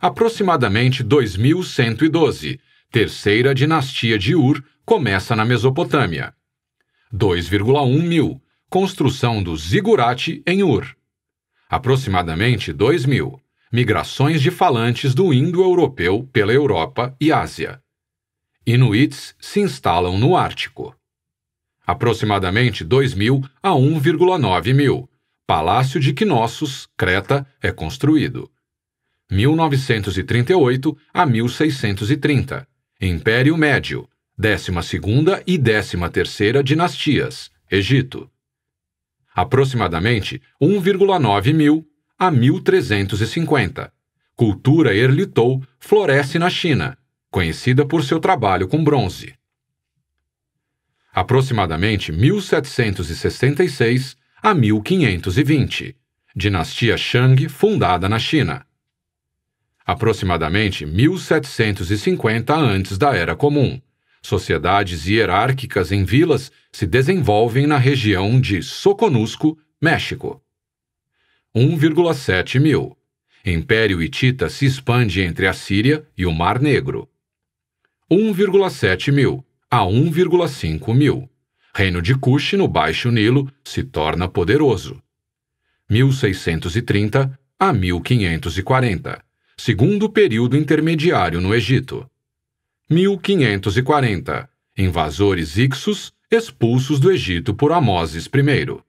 Aproximadamente 2112, terceira dinastia de Ur começa na Mesopotâmia. 2,1 mil, construção do zigurate em Ur aproximadamente 2 mil, migrações de falantes do indo-europeu pela Europa e Ásia. Inuits se instalam no Ártico. Aproximadamente 2 mil a 1,9 mil. Palácio de Quinossos, Creta, é construído. 1938 a 1630. Império Médio, 12ª e 13ª dinastias, Egito aproximadamente 1,9 mil a 1350. Cultura Erlitou floresce na China, conhecida por seu trabalho com bronze. Aproximadamente 1766 a 1520, dinastia Shang fundada na China. Aproximadamente 1750 antes da Era Comum, Sociedades hierárquicas em vilas se desenvolvem na região de Soconusco, México. 1,7 mil. Império Hitita se expande entre a Síria e o Mar Negro. 1,7 mil a 1,5 mil. Reino de Kush no Baixo Nilo se torna poderoso. 1630 a 1540, segundo período intermediário no Egito. 1540 Invasores Ixos expulsos do Egito por Amoses I.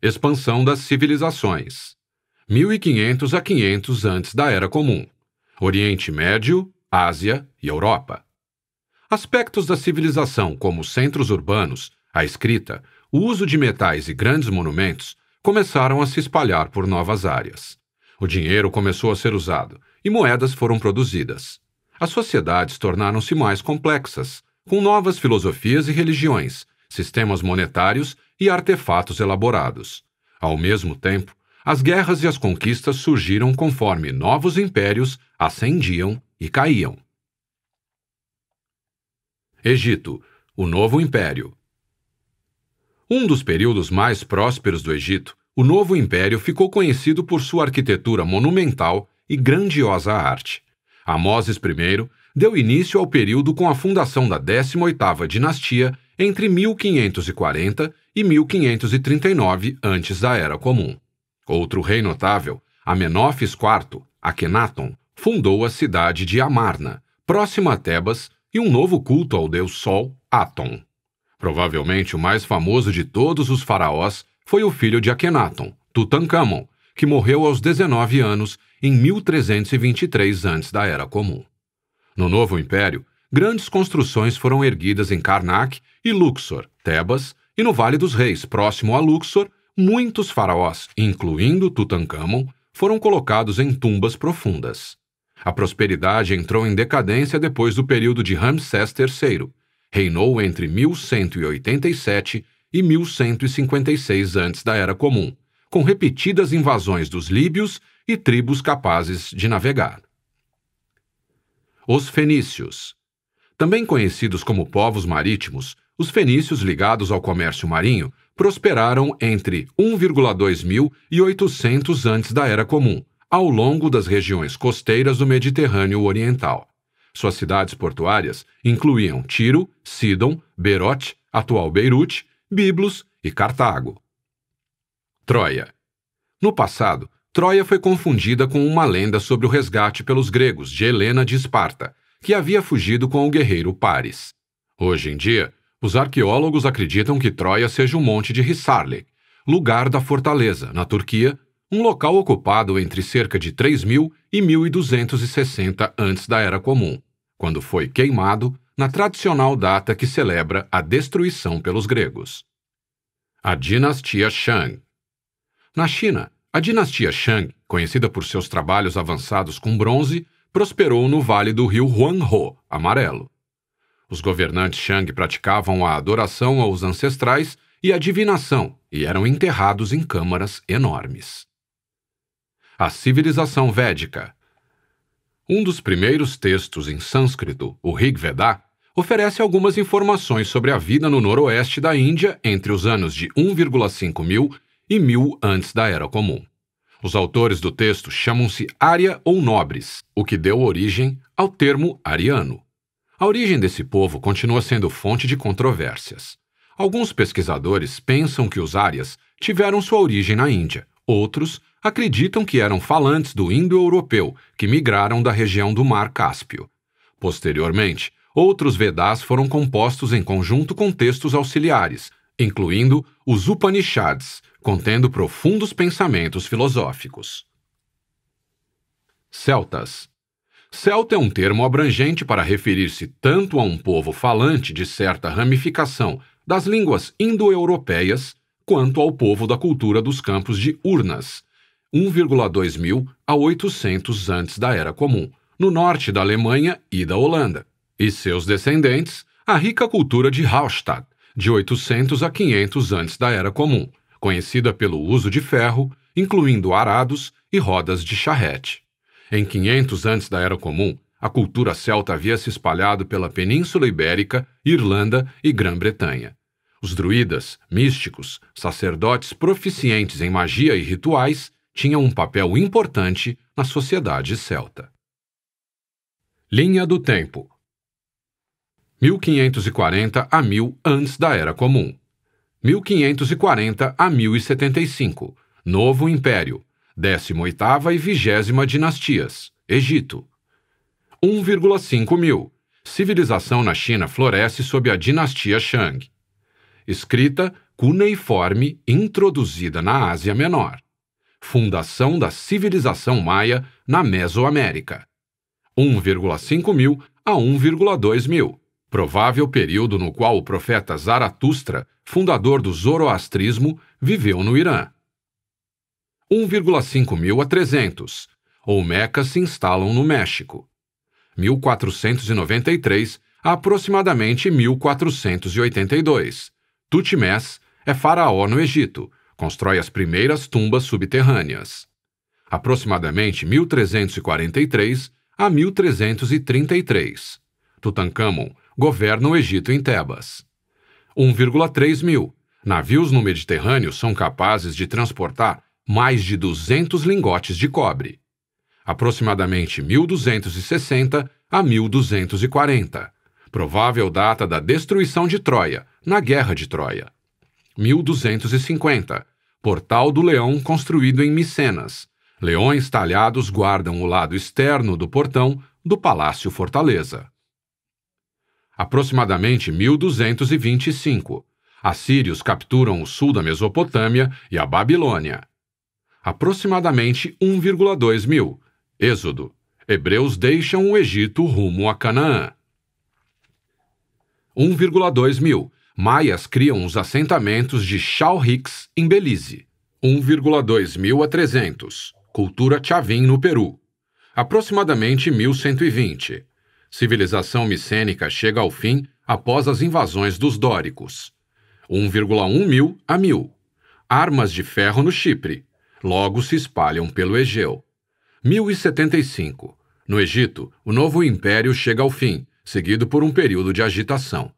Expansão das civilizações 1500 a 500 antes da Era Comum Oriente Médio, Ásia e Europa. Aspectos da civilização, como centros urbanos, a escrita, o uso de metais e grandes monumentos, começaram a se espalhar por novas áreas. O dinheiro começou a ser usado e moedas foram produzidas. As sociedades tornaram-se mais complexas, com novas filosofias e religiões, sistemas monetários e artefatos elaborados. Ao mesmo tempo, as guerras e as conquistas surgiram conforme novos impérios ascendiam e caíam. Egito, o novo império. Um dos períodos mais prósperos do Egito o novo império ficou conhecido por sua arquitetura monumental e grandiosa arte. Amoses I deu início ao período com a fundação da 18ª dinastia entre 1540 e 1539 antes da Era Comum. Outro rei notável, Amenófis IV, Akhenaton, fundou a cidade de Amarna, próxima a Tebas, e um novo culto ao deus Sol, Aton. Provavelmente o mais famoso de todos os faraós foi o filho de Akhenaton, Tutankhamon, que morreu aos 19 anos em 1323 antes da Era Comum. No Novo Império, grandes construções foram erguidas em Karnak e Luxor, Tebas, e no Vale dos Reis, próximo a Luxor, muitos faraós, incluindo Tutankhamon, foram colocados em tumbas profundas. A prosperidade entrou em decadência depois do período de Ramsés III. Reinou entre 1187 e 1156 antes da Era Comum, com repetidas invasões dos líbios e tribos capazes de navegar. Os fenícios. Também conhecidos como povos marítimos, os fenícios ligados ao comércio marinho prosperaram entre 1,2 mil e 800 antes da Era Comum, ao longo das regiões costeiras do Mediterrâneo Oriental. Suas cidades portuárias incluíam Tiro, Sidon, Berote, atual Beirute, Biblos e Cartago. Troia. No passado, Troia foi confundida com uma lenda sobre o resgate pelos gregos de Helena de Esparta, que havia fugido com o guerreiro Paris. Hoje em dia, os arqueólogos acreditam que Troia seja um monte de Hisarlik, lugar da fortaleza, na Turquia, um local ocupado entre cerca de 3000 e 1260 antes da Era Comum, quando foi queimado na tradicional data que celebra a destruição pelos gregos. A dinastia Shang. Na China, a dinastia Shang, conhecida por seus trabalhos avançados com bronze, prosperou no vale do rio Huanghe, amarelo. Os governantes Shang praticavam a adoração aos ancestrais e a divinação e eram enterrados em câmaras enormes. A civilização védica. Um dos primeiros textos em sânscrito, o Rig Veda, oferece algumas informações sobre a vida no noroeste da Índia entre os anos de 1,5 mil e 1000 antes da Era Comum. Os autores do texto chamam-se ária ou nobres, o que deu origem ao termo ariano. A origem desse povo continua sendo fonte de controvérsias. Alguns pesquisadores pensam que os árias tiveram sua origem na Índia, outros acreditam que eram falantes do indo-europeu que migraram da região do Mar Cáspio. Posteriormente, Outros Vedas foram compostos em conjunto com textos auxiliares, incluindo os Upanishads, contendo profundos pensamentos filosóficos. Celtas Celta é um termo abrangente para referir-se tanto a um povo falante de certa ramificação das línguas indo-europeias, quanto ao povo da cultura dos campos de Urnas, 1,2 mil a 800 antes da Era Comum, no norte da Alemanha e da Holanda e seus descendentes a rica cultura de Hallstatt, de 800 a 500 antes da Era Comum, conhecida pelo uso de ferro, incluindo arados e rodas de charrete. Em 500 antes da Era Comum, a cultura celta havia se espalhado pela Península Ibérica, Irlanda e Grã-Bretanha. Os druidas, místicos, sacerdotes proficientes em magia e rituais tinham um papel importante na sociedade celta. Linha do Tempo 1540 a 1000 antes da Era Comum. 1540 a 1075 Novo Império, 18ª e 20 dinastias, Egito. 1,5 mil. Civilização na China floresce sob a dinastia Shang. Escrita cuneiforme introduzida na Ásia Menor. Fundação da civilização maia na Mesoamérica. 1,5 mil a 1,2 mil provável período no qual o profeta Zaratustra, fundador do zoroastrismo, viveu no Irã. 1,5 mil a 300. Mecas se instalam no México. 1493 a aproximadamente 1482. Tutmés é faraó no Egito, constrói as primeiras tumbas subterrâneas. Aproximadamente 1343 a 1333. Tutankhamon Governa o Egito em Tebas. 1,3 mil. Navios no Mediterrâneo são capazes de transportar mais de 200 lingotes de cobre, aproximadamente 1260 a 1240, provável data da destruição de Troia, na Guerra de Troia. 1250 Portal do Leão construído em Micenas. Leões talhados guardam o lado externo do portão do Palácio Fortaleza aproximadamente 1225. Assírios capturam o sul da Mesopotâmia e a Babilônia. Aproximadamente 1,2 mil. Êxodo. Hebreus deixam o Egito rumo a Canaã. 1,2 mil. Maias criam os assentamentos de Chalhix em Belize. 1,2 mil a 300. Cultura Chavin no Peru. Aproximadamente 1120 civilização micênica chega ao fim após as invasões dos dóricos. 1,1 mil a mil. Armas de ferro no Chipre. Logo se espalham pelo Egeu. 1075. No Egito, o novo império chega ao fim, seguido por um período de agitação.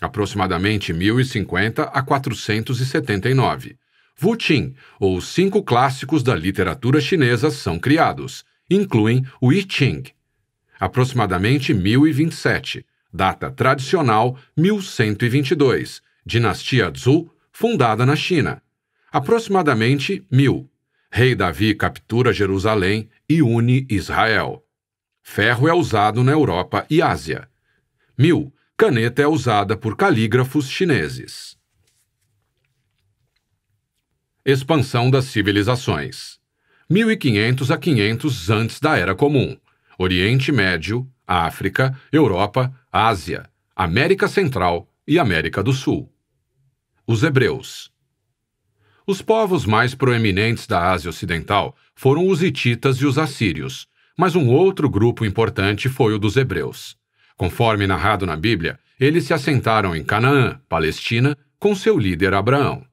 Aproximadamente 1050 a 479. Wuxin, ou Cinco Clássicos da Literatura Chinesa, são criados. Incluem o I Ching, aproximadamente 1027, data tradicional 1122, dinastia Zhou fundada na China, aproximadamente 1000. Rei Davi captura Jerusalém e une Israel. Ferro é usado na Europa e Ásia. 1000. Caneta é usada por calígrafos chineses. Expansão das civilizações. 1500 a 500 antes da Era Comum. Oriente Médio, África, Europa, Ásia, América Central e América do Sul. Os hebreus. Os povos mais proeminentes da Ásia Ocidental foram os hititas e os assírios, mas um outro grupo importante foi o dos hebreus. Conforme narrado na Bíblia, eles se assentaram em Canaã, Palestina, com seu líder Abraão.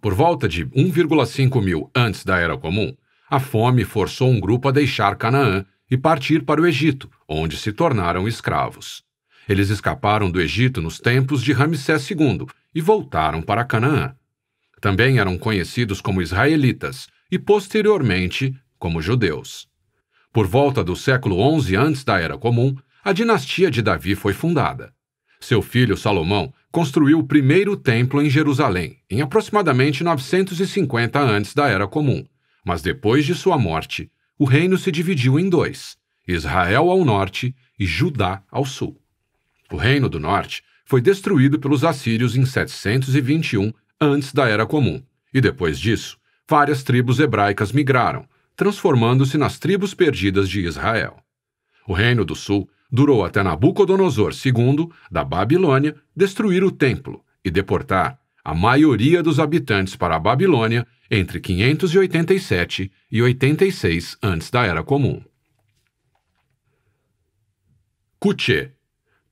Por volta de 1,5 mil antes da Era Comum, a fome forçou um grupo a deixar Canaã e partir para o Egito, onde se tornaram escravos. Eles escaparam do Egito nos tempos de Ramsés II e voltaram para Canaã. Também eram conhecidos como israelitas e, posteriormente, como judeus. Por volta do século XI antes da Era Comum, a dinastia de Davi foi fundada. Seu filho Salomão construiu o primeiro templo em Jerusalém, em aproximadamente 950 antes da Era Comum, mas depois de sua morte, o reino se dividiu em dois: Israel ao norte e Judá ao sul. O reino do norte foi destruído pelos assírios em 721 antes da Era Comum, e depois disso, várias tribos hebraicas migraram, transformando-se nas tribos perdidas de Israel. O reino do sul durou até Nabucodonosor II, da Babilônia, destruir o templo e deportar a maioria dos habitantes para a Babilônia entre 587 e 86 antes da Era Comum. Cuché.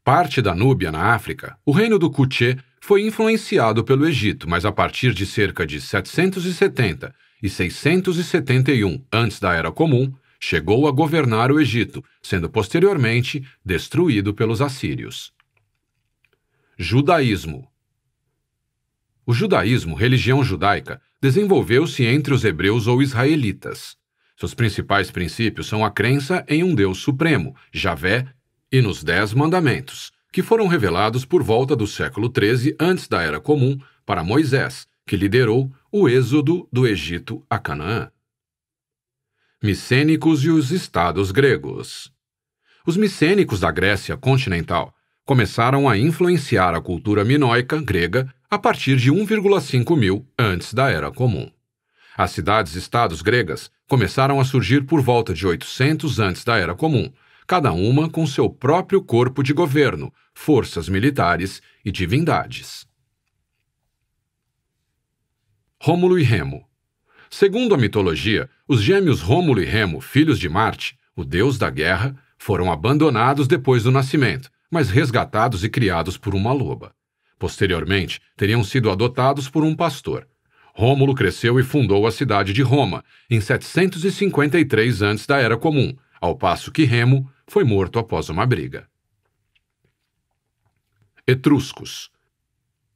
Parte da Núbia na África, o reino do Cuché foi influenciado pelo Egito, mas a partir de cerca de 770 e 671 antes da Era Comum, chegou a governar o Egito, sendo posteriormente destruído pelos assírios. Judaísmo o judaísmo, religião judaica, desenvolveu-se entre os hebreus ou israelitas. Seus principais princípios são a crença em um Deus supremo, Javé, e nos Dez Mandamentos, que foram revelados por volta do século XIII antes da Era Comum para Moisés, que liderou o êxodo do Egito a Canaã. Micênicos e os Estados Gregos Os micênicos da Grécia continental começaram a influenciar a cultura minoica grega a partir de 1,5 mil antes da Era Comum. As cidades-estados gregas começaram a surgir por volta de 800 antes da Era Comum, cada uma com seu próprio corpo de governo, forças militares e divindades. Rômulo e Remo Segundo a mitologia, os gêmeos Rômulo e Remo, filhos de Marte, o deus da guerra, foram abandonados depois do nascimento, mas resgatados e criados por uma loba. Posteriormente, teriam sido adotados por um pastor. Rômulo cresceu e fundou a cidade de Roma, em 753 antes da Era Comum, ao passo que Remo foi morto após uma briga. Etruscos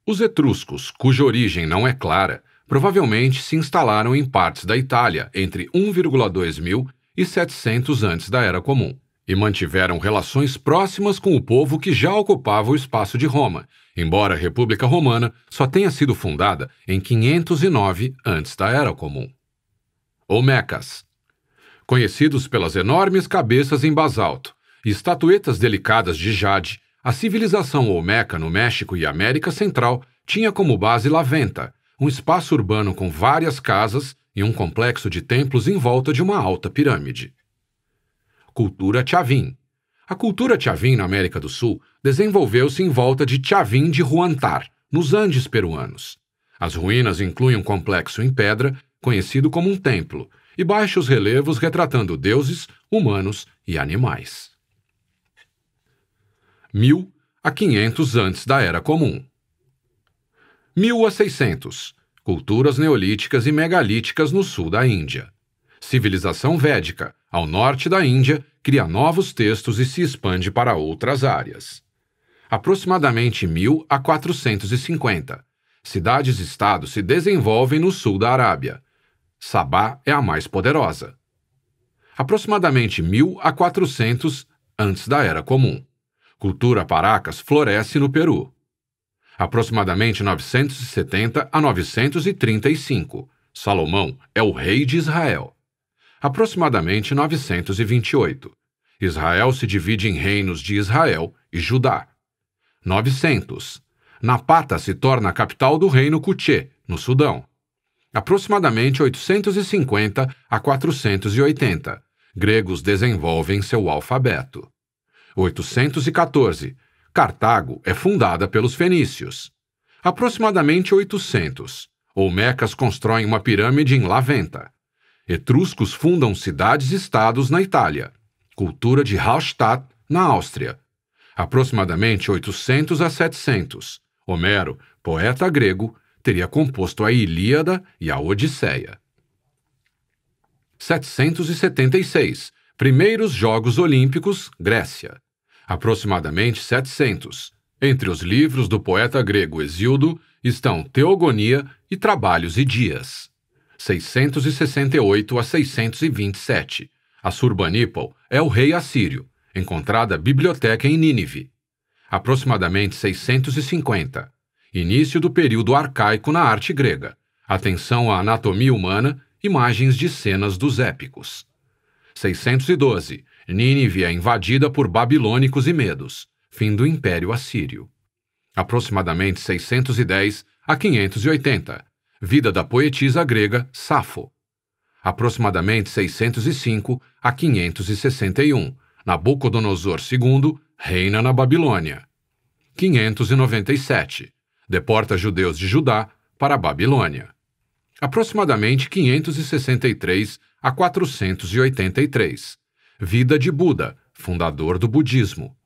Os etruscos, cuja origem não é clara, provavelmente se instalaram em partes da Itália entre 1,2 mil e 700 antes da Era Comum, e mantiveram relações próximas com o povo que já ocupava o espaço de Roma, embora a República Romana só tenha sido fundada em 509 antes da Era Comum. Omecas Conhecidos pelas enormes cabeças em basalto e estatuetas delicadas de jade, a civilização Omeca no México e América Central tinha como base Laventa, um espaço urbano com várias casas e um complexo de templos em volta de uma alta pirâmide. Cultura Chavin A cultura Chavin na América do Sul desenvolveu-se em volta de Chavín de Huantar, nos Andes peruanos. As ruínas incluem um complexo em pedra, conhecido como um templo, e baixos relevos retratando deuses, humanos e animais. 1000 a 500 antes da Era Comum. 1000 a 600 culturas neolíticas e megalíticas no sul da Índia. Civilização védica, ao norte da Índia, cria novos textos e se expande para outras áreas aproximadamente 1.000 a 450. Cidades-estado se desenvolvem no sul da Arábia. Sabá é a mais poderosa. Aproximadamente 1.000 a 400 antes da Era Comum. Cultura Paracas floresce no Peru. Aproximadamente 970 a 935. Salomão é o rei de Israel. Aproximadamente 928. Israel se divide em reinos de Israel e Judá. 900. Napata se torna a capital do reino Kutche, no Sudão. Aproximadamente 850 a 480, gregos desenvolvem seu alfabeto. 814, Cartago é fundada pelos fenícios. Aproximadamente 800, Olmecas constroem uma pirâmide em Laventa. Etruscos fundam cidades-estados na Itália. Cultura de Hallstatt, na Áustria aproximadamente 800 a 700. Homero, poeta grego, teria composto a Ilíada e a Odisseia. 776 Primeiros Jogos Olímpicos, Grécia. Aproximadamente 700. Entre os livros do poeta grego Exildo estão Teogonia e Trabalhos e Dias. 668 a 627. Assurbanipal é o rei assírio, encontrada biblioteca em Nínive, aproximadamente 650, início do período arcaico na arte grega, atenção à anatomia humana, imagens de cenas dos épicos. 612, Nínive é invadida por babilônicos e medos, fim do Império Assírio. Aproximadamente 610 a 580, vida da poetisa grega Safo. Aproximadamente 605 a 561, Nabucodonosor II reina na Babilônia. 597. Deporta judeus de Judá para a Babilônia. Aproximadamente 563 a 483. Vida de Buda, fundador do budismo.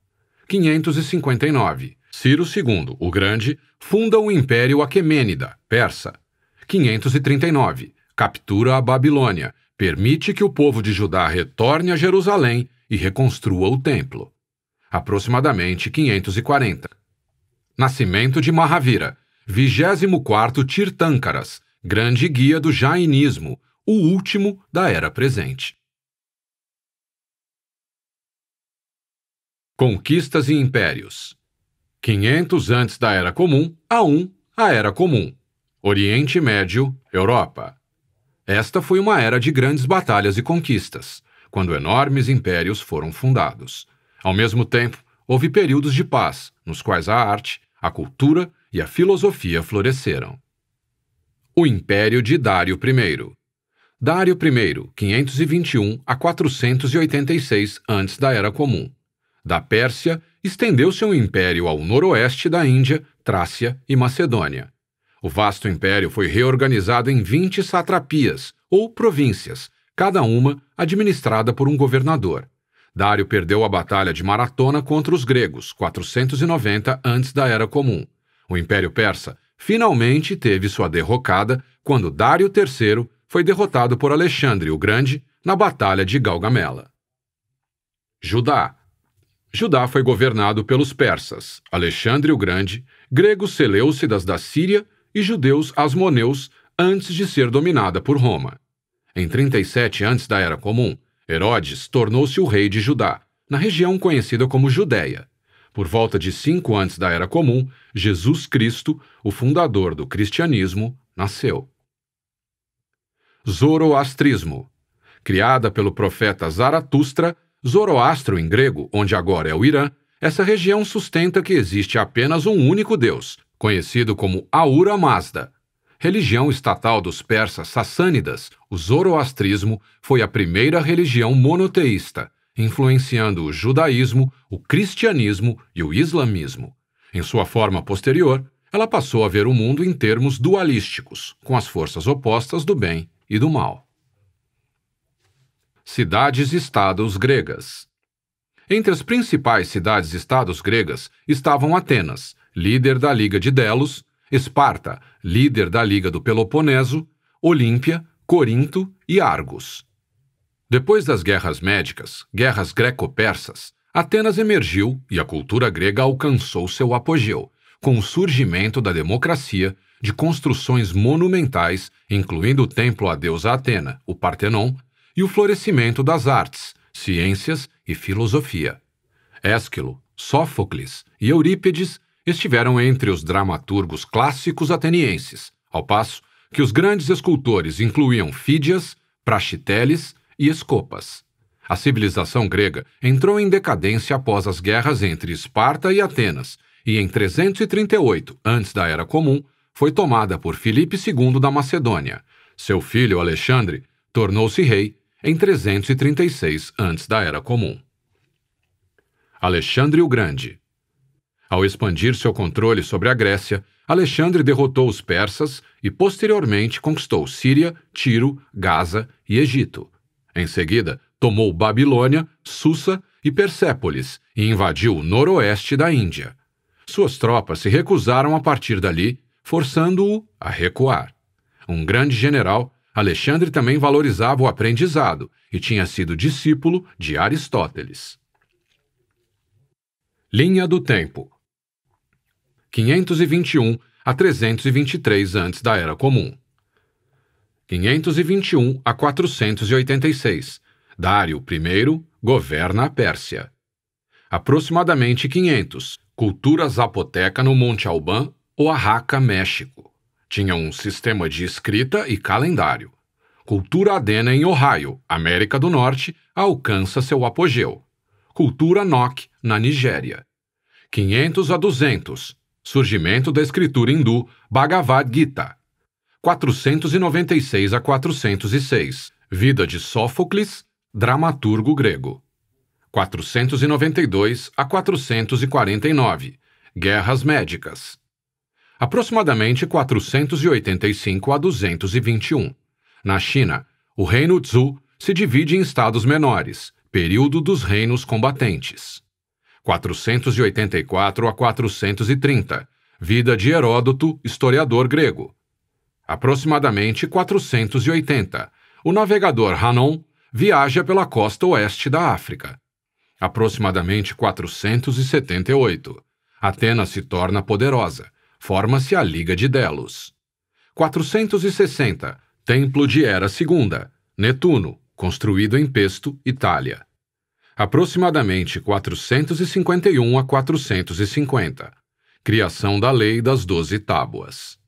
559. Ciro II, o Grande, funda o Império Aquemênida, persa. 539. Captura a Babilônia, permite que o povo de Judá retorne a Jerusalém e reconstrua o templo. Aproximadamente 540. Nascimento de Mahavira, 24º Tirtankaras, grande guia do jainismo, o último da era presente. Conquistas e impérios. 500 antes da era comum a 1 a era comum. Oriente Médio, Europa. Esta foi uma era de grandes batalhas e conquistas quando enormes impérios foram fundados. Ao mesmo tempo, houve períodos de paz, nos quais a arte, a cultura e a filosofia floresceram. O Império de Dário I. Dário I, 521 a 486 antes da Era Comum. Da Pérsia, estendeu-se um império ao noroeste da Índia, Trácia e Macedônia. O vasto império foi reorganizado em 20 satrapias, ou províncias, cada uma administrada por um governador. Dário perdeu a batalha de Maratona contra os gregos, 490 antes da Era Comum. O Império Persa finalmente teve sua derrocada quando Dário III foi derrotado por Alexandre o Grande na Batalha de Galgamela. Judá Judá foi governado pelos persas, Alexandre o Grande, gregos seleucidas da Síria e judeus asmoneus antes de ser dominada por Roma. Em 37 antes da Era Comum, Herodes tornou-se o rei de Judá, na região conhecida como Judéia. Por volta de 5 antes da Era Comum, Jesus Cristo, o fundador do cristianismo, nasceu. Zoroastrismo. Criada pelo profeta Zaratustra, Zoroastro em grego, onde agora é o Irã, essa região sustenta que existe apenas um único Deus, conhecido como Aura Mazda, religião estatal dos persas sassânidas, o zoroastrismo foi a primeira religião monoteísta, influenciando o judaísmo, o cristianismo e o islamismo. Em sua forma posterior, ela passou a ver o mundo em termos dualísticos, com as forças opostas do bem e do mal. Cidades-estados gregas Entre as principais cidades-estados gregas estavam Atenas, líder da Liga de Delos, Esparta, líder da Liga do Peloponeso, Olímpia, Corinto e Argos. Depois das guerras médicas, guerras greco-persas, Atenas emergiu e a cultura grega alcançou seu apogeu, com o surgimento da democracia, de construções monumentais, incluindo o templo à deusa Atena, o Partenon, e o florescimento das artes, ciências e filosofia. Ésquilo, Sófocles e Eurípides estiveram entre os dramaturgos clássicos atenienses, ao passo que os grandes escultores incluíam Fídias, Praxiteles e Escopas. A civilização grega entrou em decadência após as guerras entre Esparta e Atenas, e em 338, antes da Era Comum, foi tomada por Filipe II da Macedônia. Seu filho Alexandre tornou-se rei em 336 antes da Era Comum. Alexandre o Grande ao expandir seu controle sobre a Grécia, Alexandre derrotou os persas e, posteriormente, conquistou Síria, Tiro, Gaza e Egito. Em seguida, tomou Babilônia, Susa e Persépolis e invadiu o noroeste da Índia. Suas tropas se recusaram a partir dali, forçando-o a recuar. Um grande general, Alexandre também valorizava o aprendizado e tinha sido discípulo de Aristóteles. Linha do Tempo 521 a 323 antes da Era Comum. 521 a 486. Dário I governa a Pérsia. Aproximadamente 500. Cultura zapoteca no Monte Albán, Oaxaca, México. Tinha um sistema de escrita e calendário. Cultura Adena em Ohio, América do Norte, alcança seu apogeu. Cultura Nok na Nigéria. 500 a 200. Surgimento da escritura hindu Bhagavad Gita. 496 a 406. Vida de Sófocles, dramaturgo grego. 492 a 449. Guerras Médicas. Aproximadamente 485 a 221. Na China, o reino Tzu se divide em estados menores, período dos reinos combatentes. 484 a 430, Vida de Heródoto, historiador grego. Aproximadamente 480, o navegador Hanon viaja pela costa oeste da África. Aproximadamente 478, Atenas se torna poderosa, forma-se a Liga de Delos. 460, Templo de Hera II, Netuno, construído em Pesto, Itália aproximadamente 451 a 450. Criação da Lei das Doze Tábuas.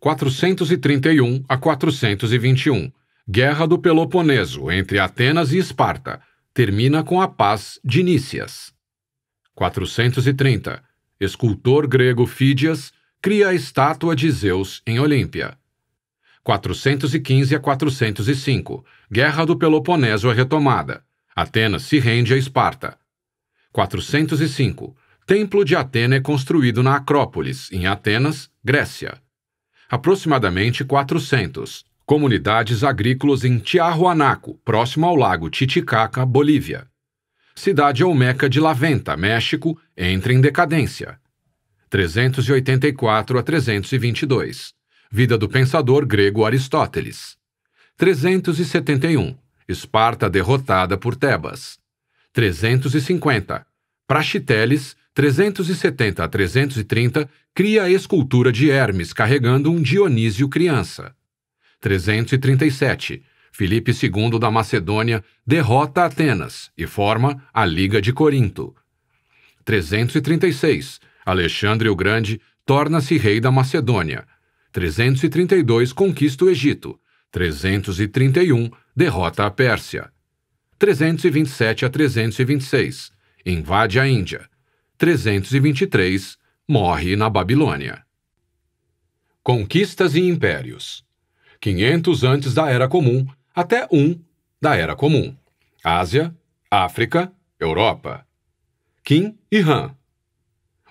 431 a 421. Guerra do Peloponeso entre Atenas e Esparta. Termina com a paz de Nícias. 430. Escultor grego Fídias cria a estátua de Zeus em Olímpia. 415 a 405. Guerra do Peloponeso é retomada. Atenas se rende a Esparta. 405. Templo de Atena é construído na Acrópolis, em Atenas, Grécia. Aproximadamente 400. Comunidades agrícolas em Tiahuanaco, próximo ao lago Titicaca, Bolívia. Cidade Olmeca de Laventa, México, entra em decadência. 384 a 322. Vida do pensador grego Aristóteles. 371. Esparta derrotada por Tebas. 350. Praxiteles, 370 a 330, cria a escultura de Hermes carregando um Dionísio criança. 337. Filipe II da Macedônia derrota Atenas e forma a Liga de Corinto. 336. Alexandre o Grande torna-se rei da Macedônia. 332 conquista o Egito. 331 derrota a Pérsia. 327 a 326 invade a Índia. 323 morre na Babilônia. Conquistas e impérios. 500 antes da Era Comum até 1 da Era Comum. Ásia, África, Europa. Qin e Han.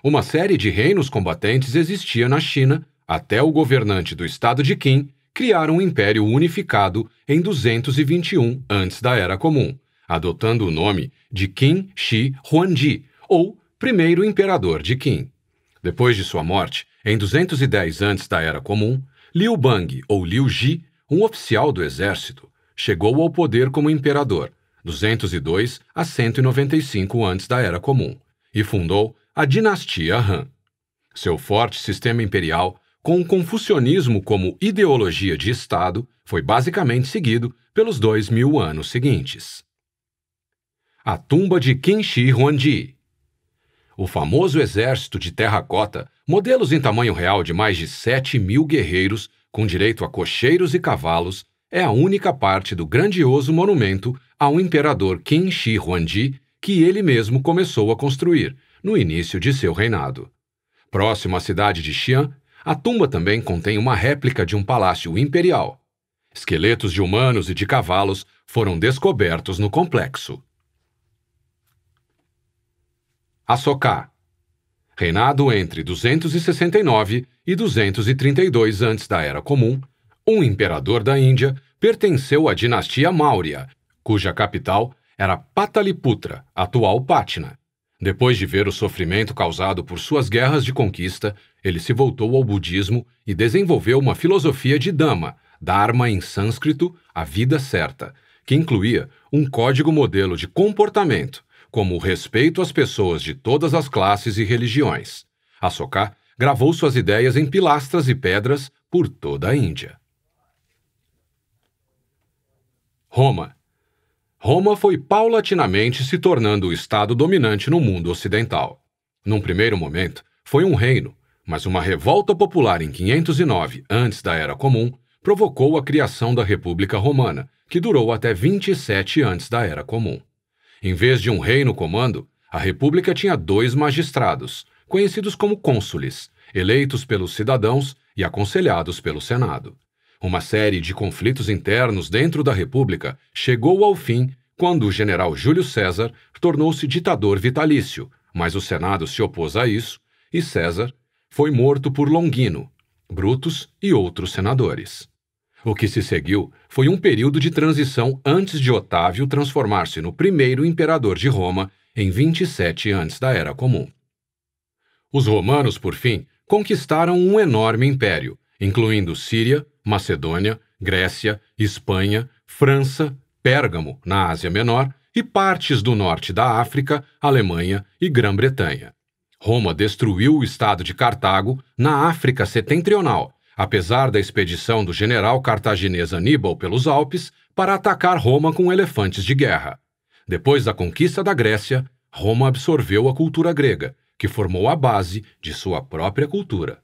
Uma série de reinos combatentes existia na China até o governante do estado de Qin criar um império unificado em 221 antes da Era Comum, adotando o nome de Qin Shi Huangdi, ou primeiro imperador de Qin. Depois de sua morte, em 210 antes da Era Comum, Liu Bang ou Liu Ji, um oficial do exército, chegou ao poder como imperador, 202 a 195 antes da Era Comum, e fundou a dinastia Han. Seu forte sistema imperial com o confucionismo como ideologia de Estado, foi basicamente seguido pelos dois mil anos seguintes. A tumba de Qin Shi Huangdi. O famoso exército de terracota, modelos em tamanho real de mais de 7 mil guerreiros, com direito a cocheiros e cavalos, é a única parte do grandioso monumento ao imperador Qin Shi Huangdi que ele mesmo começou a construir, no início de seu reinado. Próximo à cidade de Xi'an, a tumba também contém uma réplica de um palácio imperial. Esqueletos de humanos e de cavalos foram descobertos no complexo. Assoká reinado entre 269 e 232 antes da Era Comum, um imperador da Índia pertenceu à dinastia Maurya, cuja capital era Pataliputra, atual Patna. Depois de ver o sofrimento causado por suas guerras de conquista, ele se voltou ao budismo e desenvolveu uma filosofia de Dhamma, Dharma em sânscrito, a vida certa, que incluía um código modelo de comportamento, como o respeito às pessoas de todas as classes e religiões. Asoka gravou suas ideias em pilastras e pedras por toda a Índia. Roma, Roma foi paulatinamente se tornando o Estado dominante no mundo ocidental. Num primeiro momento, foi um reino, mas uma revolta popular em 509, antes da Era Comum, provocou a criação da República Romana, que durou até 27 antes da Era Comum. Em vez de um reino comando, a República tinha dois magistrados, conhecidos como cônsules, eleitos pelos cidadãos e aconselhados pelo Senado. Uma série de conflitos internos dentro da República chegou ao fim quando o general Júlio César tornou-se ditador vitalício, mas o Senado se opôs a isso e César foi morto por Longino, Brutus e outros senadores. O que se seguiu foi um período de transição antes de Otávio transformar-se no primeiro imperador de Roma em 27 antes da Era Comum. Os romanos, por fim, conquistaram um enorme império, incluindo Síria, Macedônia, Grécia, Espanha, França, Pérgamo, na Ásia Menor, e partes do norte da África, Alemanha e Grã-Bretanha. Roma destruiu o estado de Cartago na África Setentrional, apesar da expedição do general cartaginês Aníbal pelos Alpes para atacar Roma com elefantes de guerra. Depois da conquista da Grécia, Roma absorveu a cultura grega, que formou a base de sua própria cultura.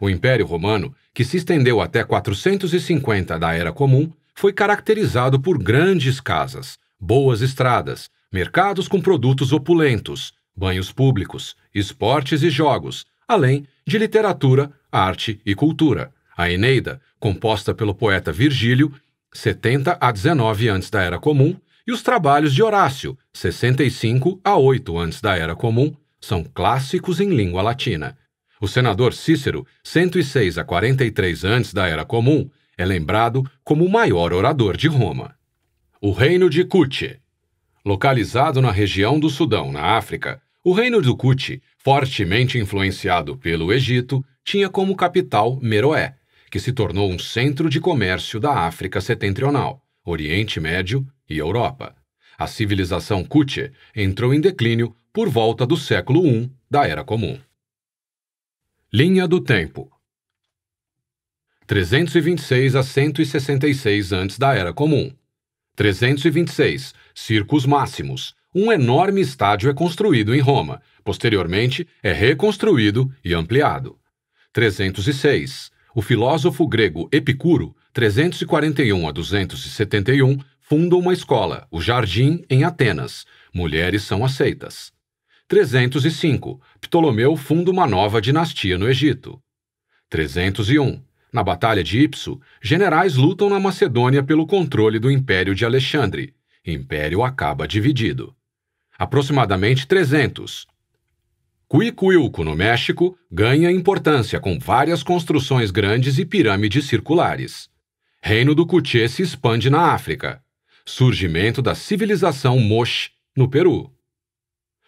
O Império Romano que se estendeu até 450 da Era Comum, foi caracterizado por grandes casas, boas estradas, mercados com produtos opulentos, banhos públicos, esportes e jogos, além de literatura, arte e cultura. A Eneida, composta pelo poeta Virgílio, 70 a 19 antes da Era Comum, e os trabalhos de Horácio, 65 a 8 antes da Era Comum, são clássicos em língua latina. O senador Cícero, 106 a 43 antes da Era Comum, é lembrado como o maior orador de Roma. O Reino de Kut. Localizado na região do Sudão, na África, o Reino do Kut, fortemente influenciado pelo Egito, tinha como capital Meroé, que se tornou um centro de comércio da África Setentrional, Oriente Médio e Europa. A civilização Kut entrou em declínio por volta do século I da Era Comum. Linha do Tempo 326 a 166 antes da Era Comum. 326 Circos Máximos. Um enorme estádio é construído em Roma. Posteriormente, é reconstruído e ampliado. 306 O filósofo grego Epicuro, 341 a 271, funda uma escola, o Jardim, em Atenas. Mulheres são aceitas. 305 Ptolomeu funda uma nova dinastia no Egito. 301 Na Batalha de Ipso, generais lutam na Macedônia pelo controle do Império de Alexandre. Império acaba dividido. Aproximadamente 300 Cuicuilco, no México, ganha importância com várias construções grandes e pirâmides circulares. Reino do Cuchê se expande na África. Surgimento da civilização Moche, no Peru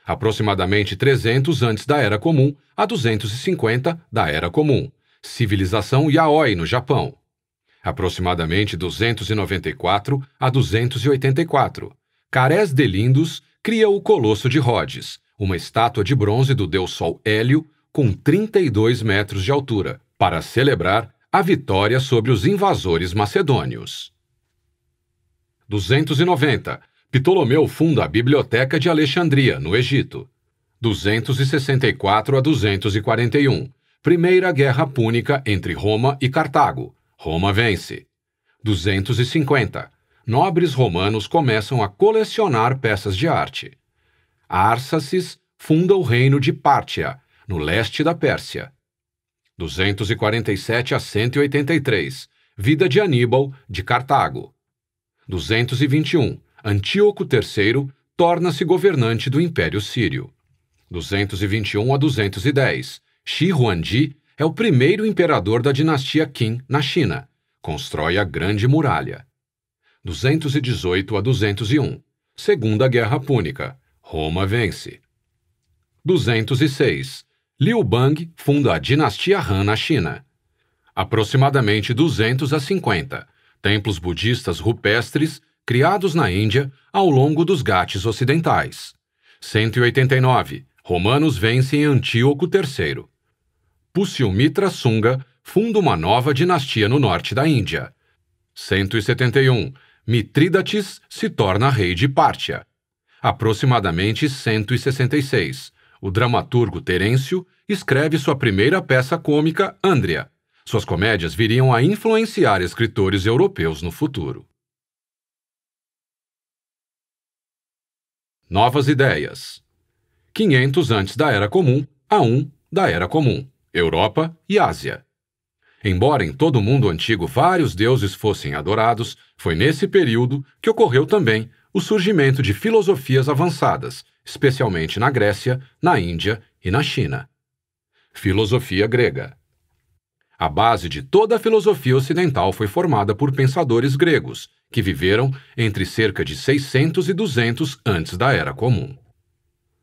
aproximadamente 300 antes da Era Comum a 250 da Era Comum, civilização Yaoi no Japão. Aproximadamente 294 a 284, Carés de Lindos cria o Colosso de Rhodes, uma estátua de bronze do deus Sol Hélio com 32 metros de altura, para celebrar a vitória sobre os invasores macedônios. 290 Ptolomeu funda a Biblioteca de Alexandria, no Egito. 264 a 241. Primeira Guerra Púnica entre Roma e Cartago. Roma vence. 250. Nobres romanos começam a colecionar peças de arte. Arsaces funda o reino de Pártia, no leste da Pérsia. 247 a 183. Vida de Aníbal de Cartago. 221. Antíoco III torna-se governante do Império Sírio. 221 a 210, Shi Huangdi é o primeiro imperador da dinastia Qin na China. Constrói a Grande Muralha. 218 a 201, Segunda Guerra Púnica. Roma vence. 206, Liu Bang funda a dinastia Han na China. Aproximadamente 200 a 50, templos budistas rupestres criados na Índia ao longo dos gates ocidentais. 189. Romanos vencem Antíoco III. Pusyumitra Sunga funda uma nova dinastia no norte da Índia. 171. Mitrídates se torna rei de Pártia. Aproximadamente 166. O dramaturgo Terêncio escreve sua primeira peça cômica, Andria. Suas comédias viriam a influenciar escritores europeus no futuro. Novas ideias. 500 antes da Era Comum a 1 da Era Comum, Europa e Ásia. Embora em todo o mundo antigo vários deuses fossem adorados, foi nesse período que ocorreu também o surgimento de filosofias avançadas, especialmente na Grécia, na Índia e na China. Filosofia grega. A base de toda a filosofia ocidental foi formada por pensadores gregos, que viveram entre cerca de 600 e 200 antes da Era Comum.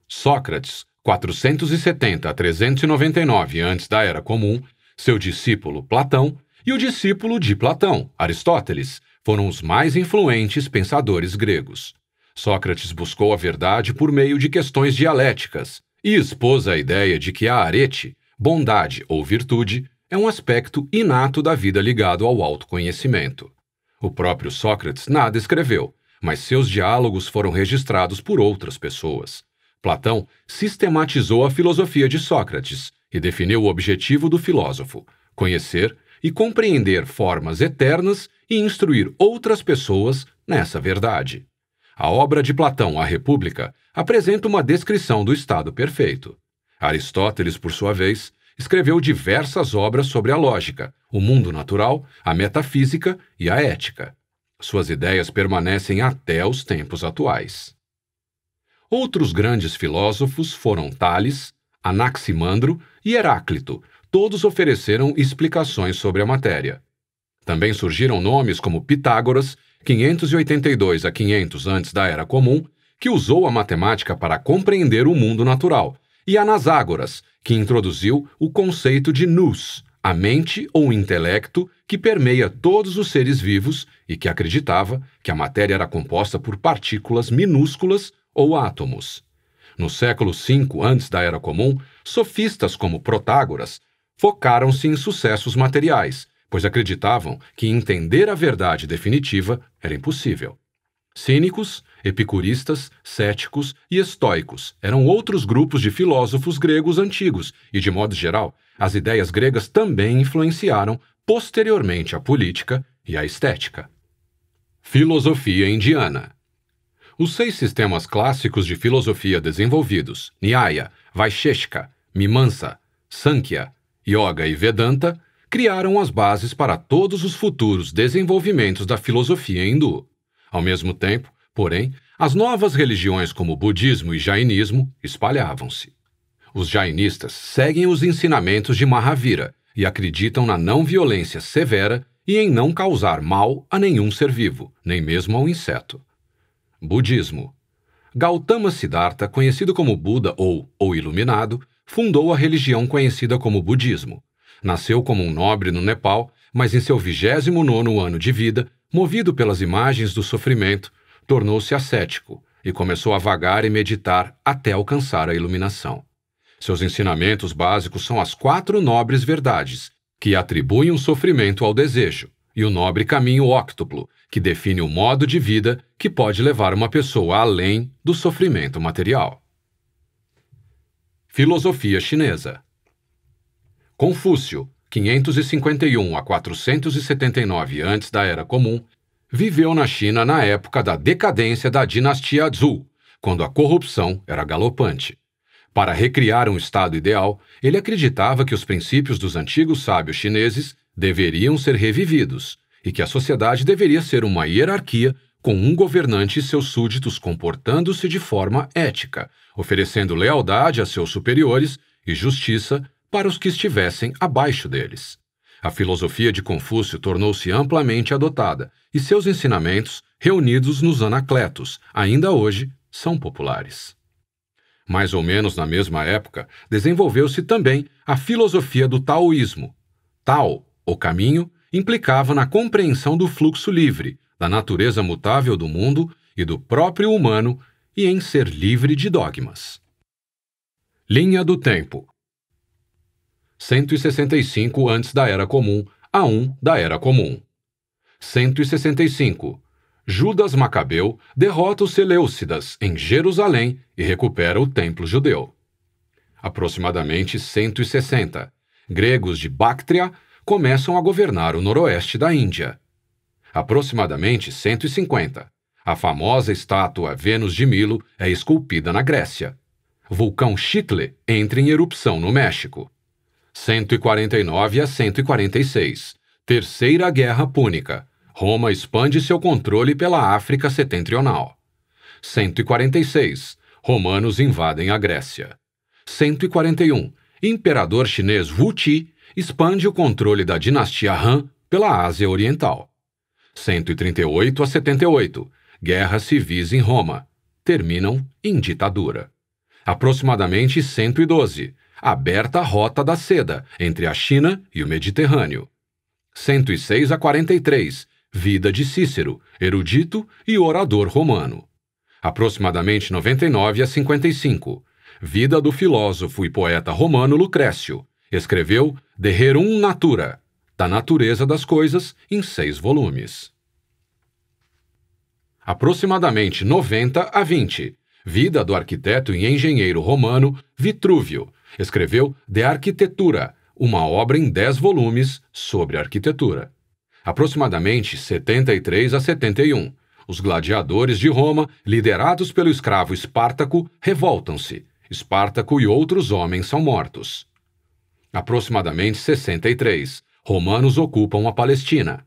Sócrates, 470 a 399 antes da Era Comum, seu discípulo Platão e o discípulo de Platão, Aristóteles, foram os mais influentes pensadores gregos. Sócrates buscou a verdade por meio de questões dialéticas e expôs a ideia de que a arete, bondade ou virtude, é um aspecto inato da vida ligado ao autoconhecimento. O próprio Sócrates nada escreveu, mas seus diálogos foram registrados por outras pessoas. Platão sistematizou a filosofia de Sócrates e definiu o objetivo do filósofo: conhecer e compreender formas eternas e instruir outras pessoas nessa verdade. A obra de Platão, A República, apresenta uma descrição do estado perfeito. Aristóteles, por sua vez, escreveu diversas obras sobre a lógica, o mundo natural, a metafísica e a ética. Suas ideias permanecem até os tempos atuais. Outros grandes filósofos foram Tales, Anaximandro e Heráclito. Todos ofereceram explicações sobre a matéria. Também surgiram nomes como Pitágoras, 582 a 500 antes da Era Comum, que usou a matemática para compreender o mundo natural, e Anaságoras, que introduziu o conceito de nous, a mente ou intelecto que permeia todos os seres vivos e que acreditava que a matéria era composta por partículas minúsculas ou átomos. No século V antes da Era Comum, sofistas como Protágoras focaram-se em sucessos materiais, pois acreditavam que entender a verdade definitiva era impossível. Cínicos, epicuristas, céticos e estoicos eram outros grupos de filósofos gregos antigos, e de modo geral, as ideias gregas também influenciaram posteriormente a política e a estética. Filosofia indiana Os seis sistemas clássicos de filosofia desenvolvidos, Nyaya, Vaisheshika, Mimansa, Sankhya, Yoga e Vedanta, criaram as bases para todos os futuros desenvolvimentos da filosofia hindu. Ao mesmo tempo, porém, as novas religiões como o budismo e jainismo espalhavam-se. Os jainistas seguem os ensinamentos de Mahavira e acreditam na não violência severa e em não causar mal a nenhum ser vivo, nem mesmo ao inseto. Budismo. Gautama Siddhartha, conhecido como Buda ou O Iluminado, fundou a religião conhecida como budismo. Nasceu como um nobre no Nepal, mas em seu 29 nono ano de vida Movido pelas imagens do sofrimento, tornou-se ascético e começou a vagar e meditar até alcançar a iluminação. Seus ensinamentos básicos são as quatro nobres verdades, que atribuem o um sofrimento ao desejo, e o nobre caminho óctuplo, que define o modo de vida que pode levar uma pessoa além do sofrimento material. Filosofia Chinesa Confúcio 551 a 479 antes da Era Comum, viveu na China na época da decadência da dinastia Zhou, quando a corrupção era galopante. Para recriar um estado ideal, ele acreditava que os princípios dos antigos sábios chineses deveriam ser revividos e que a sociedade deveria ser uma hierarquia com um governante e seus súditos comportando-se de forma ética, oferecendo lealdade a seus superiores e justiça para os que estivessem abaixo deles. A filosofia de Confúcio tornou-se amplamente adotada e seus ensinamentos, reunidos nos Anacletos, ainda hoje são populares. Mais ou menos na mesma época, desenvolveu-se também a filosofia do taoísmo. Tao, o caminho, implicava na compreensão do fluxo livre, da natureza mutável do mundo e do próprio humano e em ser livre de dogmas. Linha do tempo 165 antes da Era Comum a 1 da Era Comum. 165. Judas Macabeu derrota os Seleucidas em Jerusalém e recupera o templo judeu. Aproximadamente 160. Gregos de Bactria começam a governar o noroeste da Índia. Aproximadamente 150. A famosa estátua Vênus de Milo é esculpida na Grécia. Vulcão Chitle entra em erupção no México. 149 a 146. Terceira Guerra Púnica. Roma expande seu controle pela África Setentrional. 146. Romanos invadem a Grécia. 141. Imperador chinês Wu Qi expande o controle da dinastia Han pela Ásia Oriental. 138 a 78. Guerras civis em Roma terminam em ditadura. Aproximadamente 112 aberta a Rota da Seda, entre a China e o Mediterrâneo. 106 a 43, Vida de Cícero, erudito e orador romano. Aproximadamente 99 a 55, Vida do filósofo e poeta romano Lucrécio. Escreveu De Rerum Natura, da natureza das coisas, em seis volumes. Aproximadamente 90 a 20, Vida do arquiteto e engenheiro romano Vitrúvio, Escreveu De Arquitetura, uma obra em dez volumes sobre arquitetura. Aproximadamente 73 a 71, os gladiadores de Roma, liderados pelo escravo Espartaco, revoltam-se. Espartaco e outros homens são mortos. Aproximadamente 63, romanos ocupam a Palestina.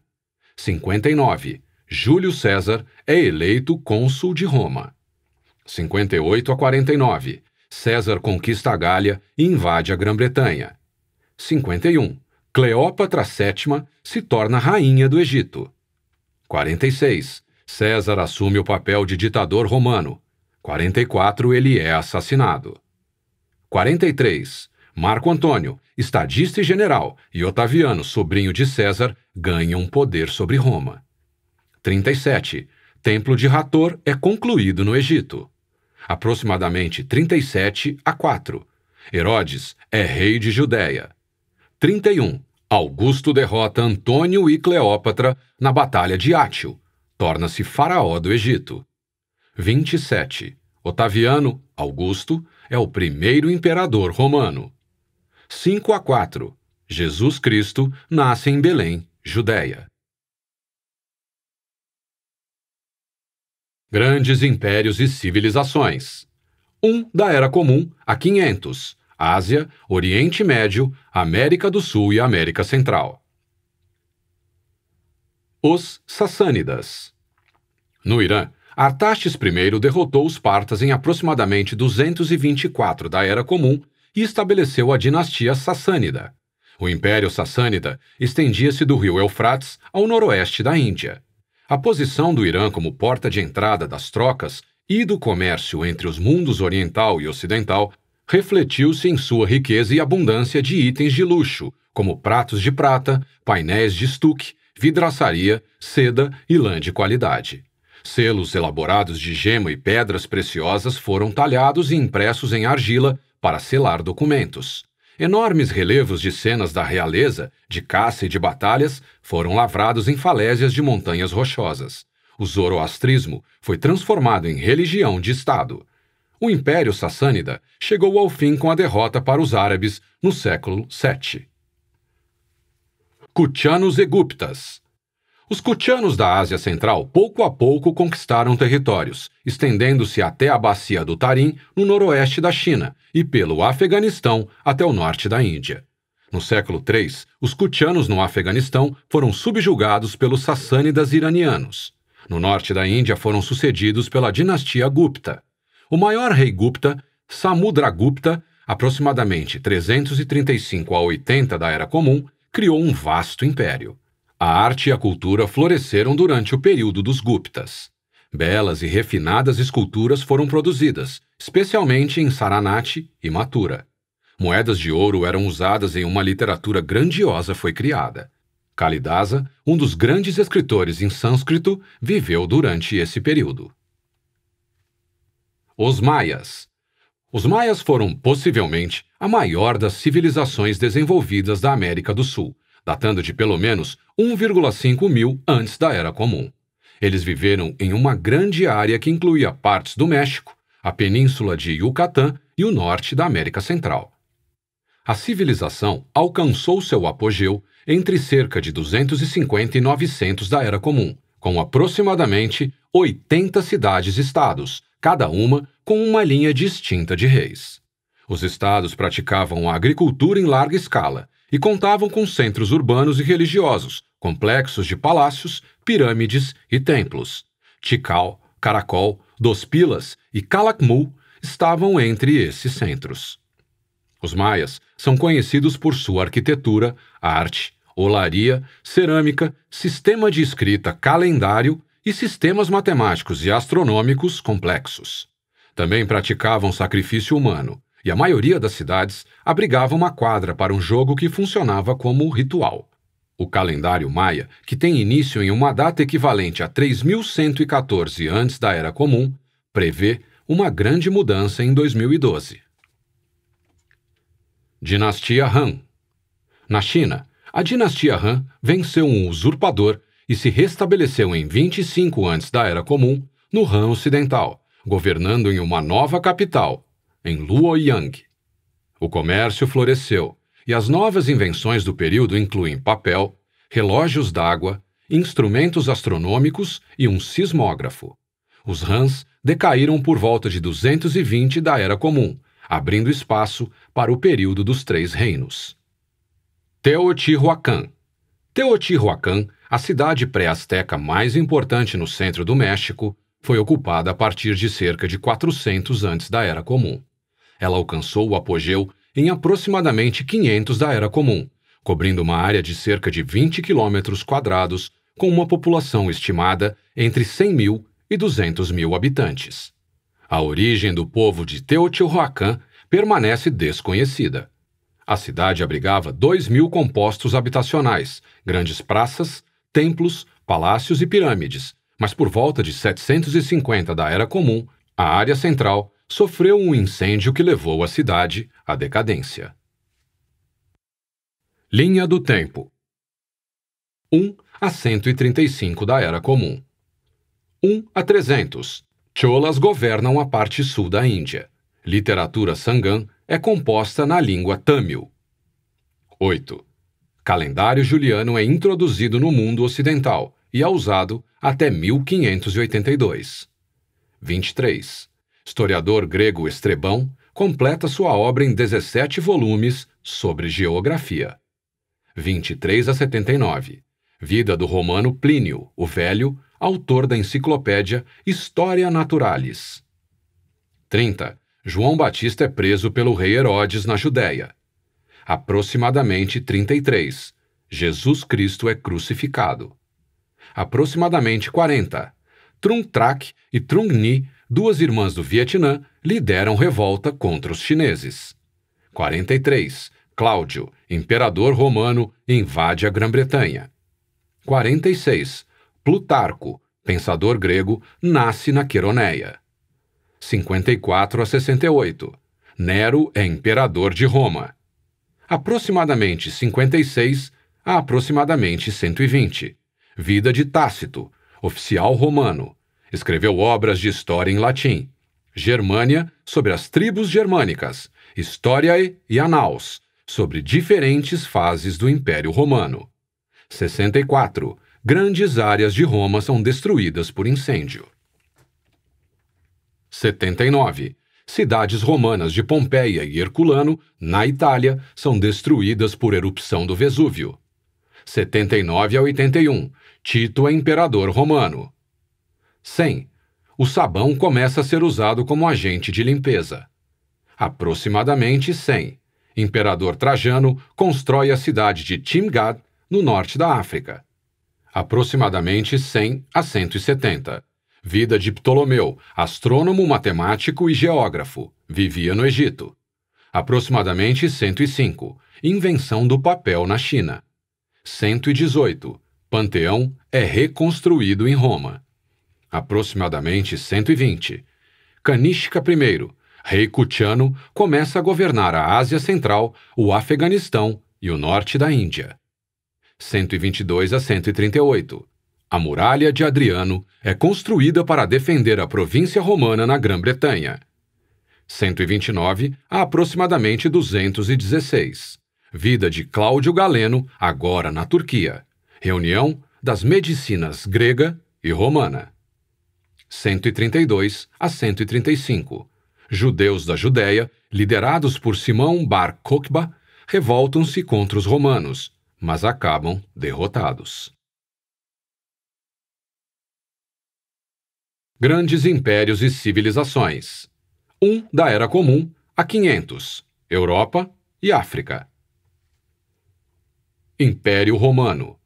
59, Júlio César é eleito cônsul de Roma. 58 a 49, César conquista a Gália e invade a Grã-Bretanha. 51. Cleópatra VII se torna rainha do Egito. 46. César assume o papel de ditador romano. 44. Ele é assassinado. 43. Marco Antônio, estadista e general, e Otaviano, sobrinho de César, ganham poder sobre Roma. 37. Templo de Hator é concluído no Egito aproximadamente 37 a 4. Herodes é rei de Judéia. 31. Augusto derrota Antônio e Cleópatra na Batalha de Átio. Torna-se faraó do Egito. 27. Otaviano, Augusto, é o primeiro imperador romano. 5 a 4. Jesus Cristo nasce em Belém, Judéia. grandes impérios e civilizações. Um da Era Comum a 500, Ásia, Oriente Médio, América do Sul e América Central. Os Sassânidas No Irã, Artaxes I derrotou os partas em aproximadamente 224 da Era Comum e estabeleceu a dinastia Sassânida. O Império Sassânida estendia-se do rio Eufrates ao noroeste da Índia. A posição do Irã como porta de entrada das trocas e do comércio entre os mundos oriental e ocidental refletiu-se em sua riqueza e abundância de itens de luxo, como pratos de prata, painéis de estuque, vidraçaria, seda e lã de qualidade. Selos elaborados de gema e pedras preciosas foram talhados e impressos em argila para selar documentos. Enormes relevos de cenas da realeza, de caça e de batalhas foram lavrados em falésias de montanhas rochosas. O zoroastrismo foi transformado em religião de Estado. O Império Sassânida chegou ao fim com a derrota para os árabes no século VII. Cutianos e Guptas os Kutianos da Ásia Central pouco a pouco conquistaram territórios, estendendo-se até a bacia do Tarim, no noroeste da China, e pelo Afeganistão até o norte da Índia. No século III, os Kutianos no Afeganistão foram subjugados pelos sassânidas iranianos. No norte da Índia foram sucedidos pela dinastia Gupta. O maior rei Gupta, Samudragupta, aproximadamente 335 a 80 da Era Comum, criou um vasto império. A arte e a cultura floresceram durante o período dos Guptas. Belas e refinadas esculturas foram produzidas, especialmente em Saranati e Mathura. Moedas de ouro eram usadas e uma literatura grandiosa foi criada. Kalidasa, um dos grandes escritores em sânscrito, viveu durante esse período. Os Maias Os Maias foram, possivelmente, a maior das civilizações desenvolvidas da América do Sul, datando de pelo menos 1,5 mil antes da Era Comum. Eles viveram em uma grande área que incluía partes do México, a península de Yucatán e o norte da América Central. A civilização alcançou seu apogeu entre cerca de 250 e 900 da Era Comum, com aproximadamente 80 cidades-estados, cada uma com uma linha distinta de reis. Os estados praticavam a agricultura em larga escala e contavam com centros urbanos e religiosos, complexos de palácios, pirâmides e templos. Tikal, Caracol, Dos Pilas e Calakmul estavam entre esses centros. Os maias são conhecidos por sua arquitetura, arte, olaria, cerâmica, sistema de escrita, calendário e sistemas matemáticos e astronômicos complexos. Também praticavam sacrifício humano, e a maioria das cidades abrigava uma quadra para um jogo que funcionava como ritual. O calendário maia, que tem início em uma data equivalente a 3114 antes da Era Comum, prevê uma grande mudança em 2012. Dinastia Han Na China, a dinastia Han venceu um usurpador e se restabeleceu em 25 antes da Era Comum no Han Ocidental, governando em uma nova capital, em Luoyang. O comércio floresceu e as novas invenções do período incluem papel, relógios d'água, instrumentos astronômicos e um sismógrafo. Os Hans decaíram por volta de 220 da Era Comum, abrindo espaço para o período dos Três Reinos. Teotihuacan Teotihuacan, a cidade pré-azteca mais importante no centro do México, foi ocupada a partir de cerca de 400 antes da Era Comum ela alcançou o apogeu em aproximadamente 500 da Era Comum, cobrindo uma área de cerca de 20 quilômetros quadrados, com uma população estimada entre 100 mil e 200 mil habitantes. A origem do povo de Teotihuacan permanece desconhecida. A cidade abrigava 2 mil compostos habitacionais, grandes praças, templos, palácios e pirâmides, mas por volta de 750 da Era Comum, a área central sofreu um incêndio que levou a cidade à decadência. Linha do Tempo 1 a 135 da Era Comum 1 a 300 Cholas governam a parte sul da Índia. Literatura Sangam é composta na língua tâmil. 8. Calendário juliano é introduzido no mundo ocidental e é usado até 1582. 23 historiador grego Estrebão, completa sua obra em 17 volumes sobre geografia. 23 a 79. Vida do romano Plínio, o Velho, autor da enciclopédia Historia Naturalis. 30. João Batista é preso pelo rei Herodes na Judéia. Aproximadamente 33. Jesus Cristo é crucificado. Aproximadamente 40. Truntrac e Ni duas irmãs do Vietnã lideram revolta contra os chineses. 43. Cláudio, imperador romano, invade a Grã-Bretanha. 46. Plutarco, pensador grego, nasce na Queroneia. 54 a 68. Nero é imperador de Roma. Aproximadamente 56 a aproximadamente 120. Vida de Tácito, oficial romano, Escreveu obras de história em latim. Germânia, sobre as tribos germânicas. Historiae e Annals, sobre diferentes fases do Império Romano. 64. Grandes áreas de Roma são destruídas por incêndio. 79. Cidades romanas de Pompeia e Herculano, na Itália, são destruídas por erupção do Vesúvio. 79 a 81. Tito é imperador romano. 100, o sabão começa a ser usado como agente de limpeza. Aproximadamente 100, Imperador Trajano constrói a cidade de Timgad, no norte da África. Aproximadamente 100 a 170. Vida de Ptolomeu, astrônomo, matemático e geógrafo. Vivia no Egito. Aproximadamente 105. Invenção do papel na China. 118. Panteão é reconstruído em Roma aproximadamente 120. Kanishka I, rei Kuchano, começa a governar a Ásia Central, o Afeganistão e o norte da Índia. 122 a 138. A muralha de Adriano é construída para defender a província romana na Grã-Bretanha. 129 a aproximadamente 216. Vida de Cláudio Galeno, agora na Turquia. Reunião das medicinas grega e romana. 132 a 135. Judeus da Judéia, liderados por Simão Bar Kokhba, revoltam-se contra os romanos, mas acabam derrotados. Grandes impérios e civilizações. um da Era Comum a 500, Europa e África. Império Romano.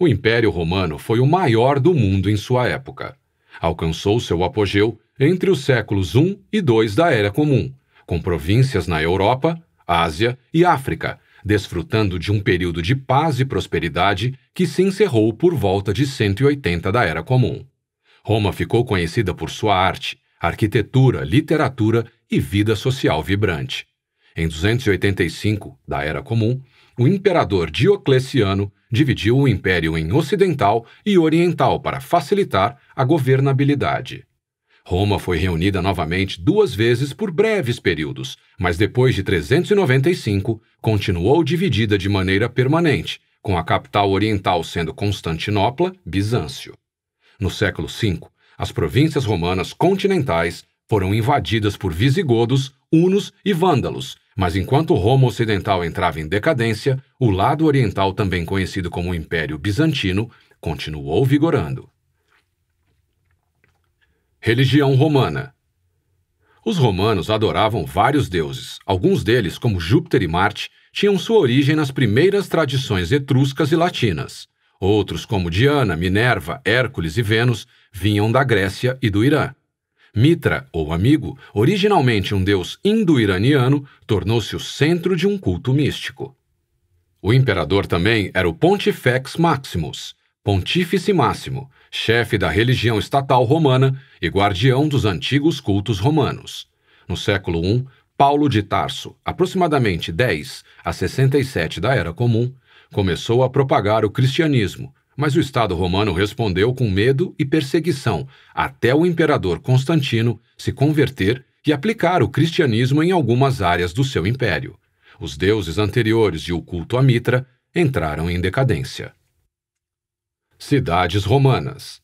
O Império Romano foi o maior do mundo em sua época alcançou seu apogeu entre os séculos I e II da Era Comum, com províncias na Europa, Ásia e África, desfrutando de um período de paz e prosperidade que se encerrou por volta de 180 da Era Comum. Roma ficou conhecida por sua arte, arquitetura, literatura e vida social vibrante. Em 285 da Era Comum, o imperador Diocleciano dividiu o império em ocidental e oriental para facilitar a governabilidade. Roma foi reunida novamente duas vezes por breves períodos, mas depois de 395 continuou dividida de maneira permanente, com a capital oriental sendo Constantinopla, Bizâncio. No século V, as províncias romanas continentais foram invadidas por visigodos, hunos e vândalos, mas enquanto Roma Ocidental entrava em decadência, o lado oriental, também conhecido como Império Bizantino, continuou vigorando. Religião romana. Os romanos adoravam vários deuses. Alguns deles, como Júpiter e Marte, tinham sua origem nas primeiras tradições etruscas e latinas. Outros, como Diana, Minerva, Hércules e Vênus, vinham da Grécia e do Irã. Mitra, ou amigo, originalmente um deus indo-iraniano, tornou-se o centro de um culto místico. O imperador também era o Pontifex Maximus, Pontífice Máximo, chefe da religião estatal romana e guardião dos antigos cultos romanos. No século I, Paulo de Tarso, aproximadamente 10 a 67 da Era Comum, começou a propagar o cristianismo, mas o Estado romano respondeu com medo e perseguição, até o imperador Constantino se converter e aplicar o cristianismo em algumas áreas do seu império. Os deuses anteriores e o culto a Mitra entraram em decadência. Cidades romanas.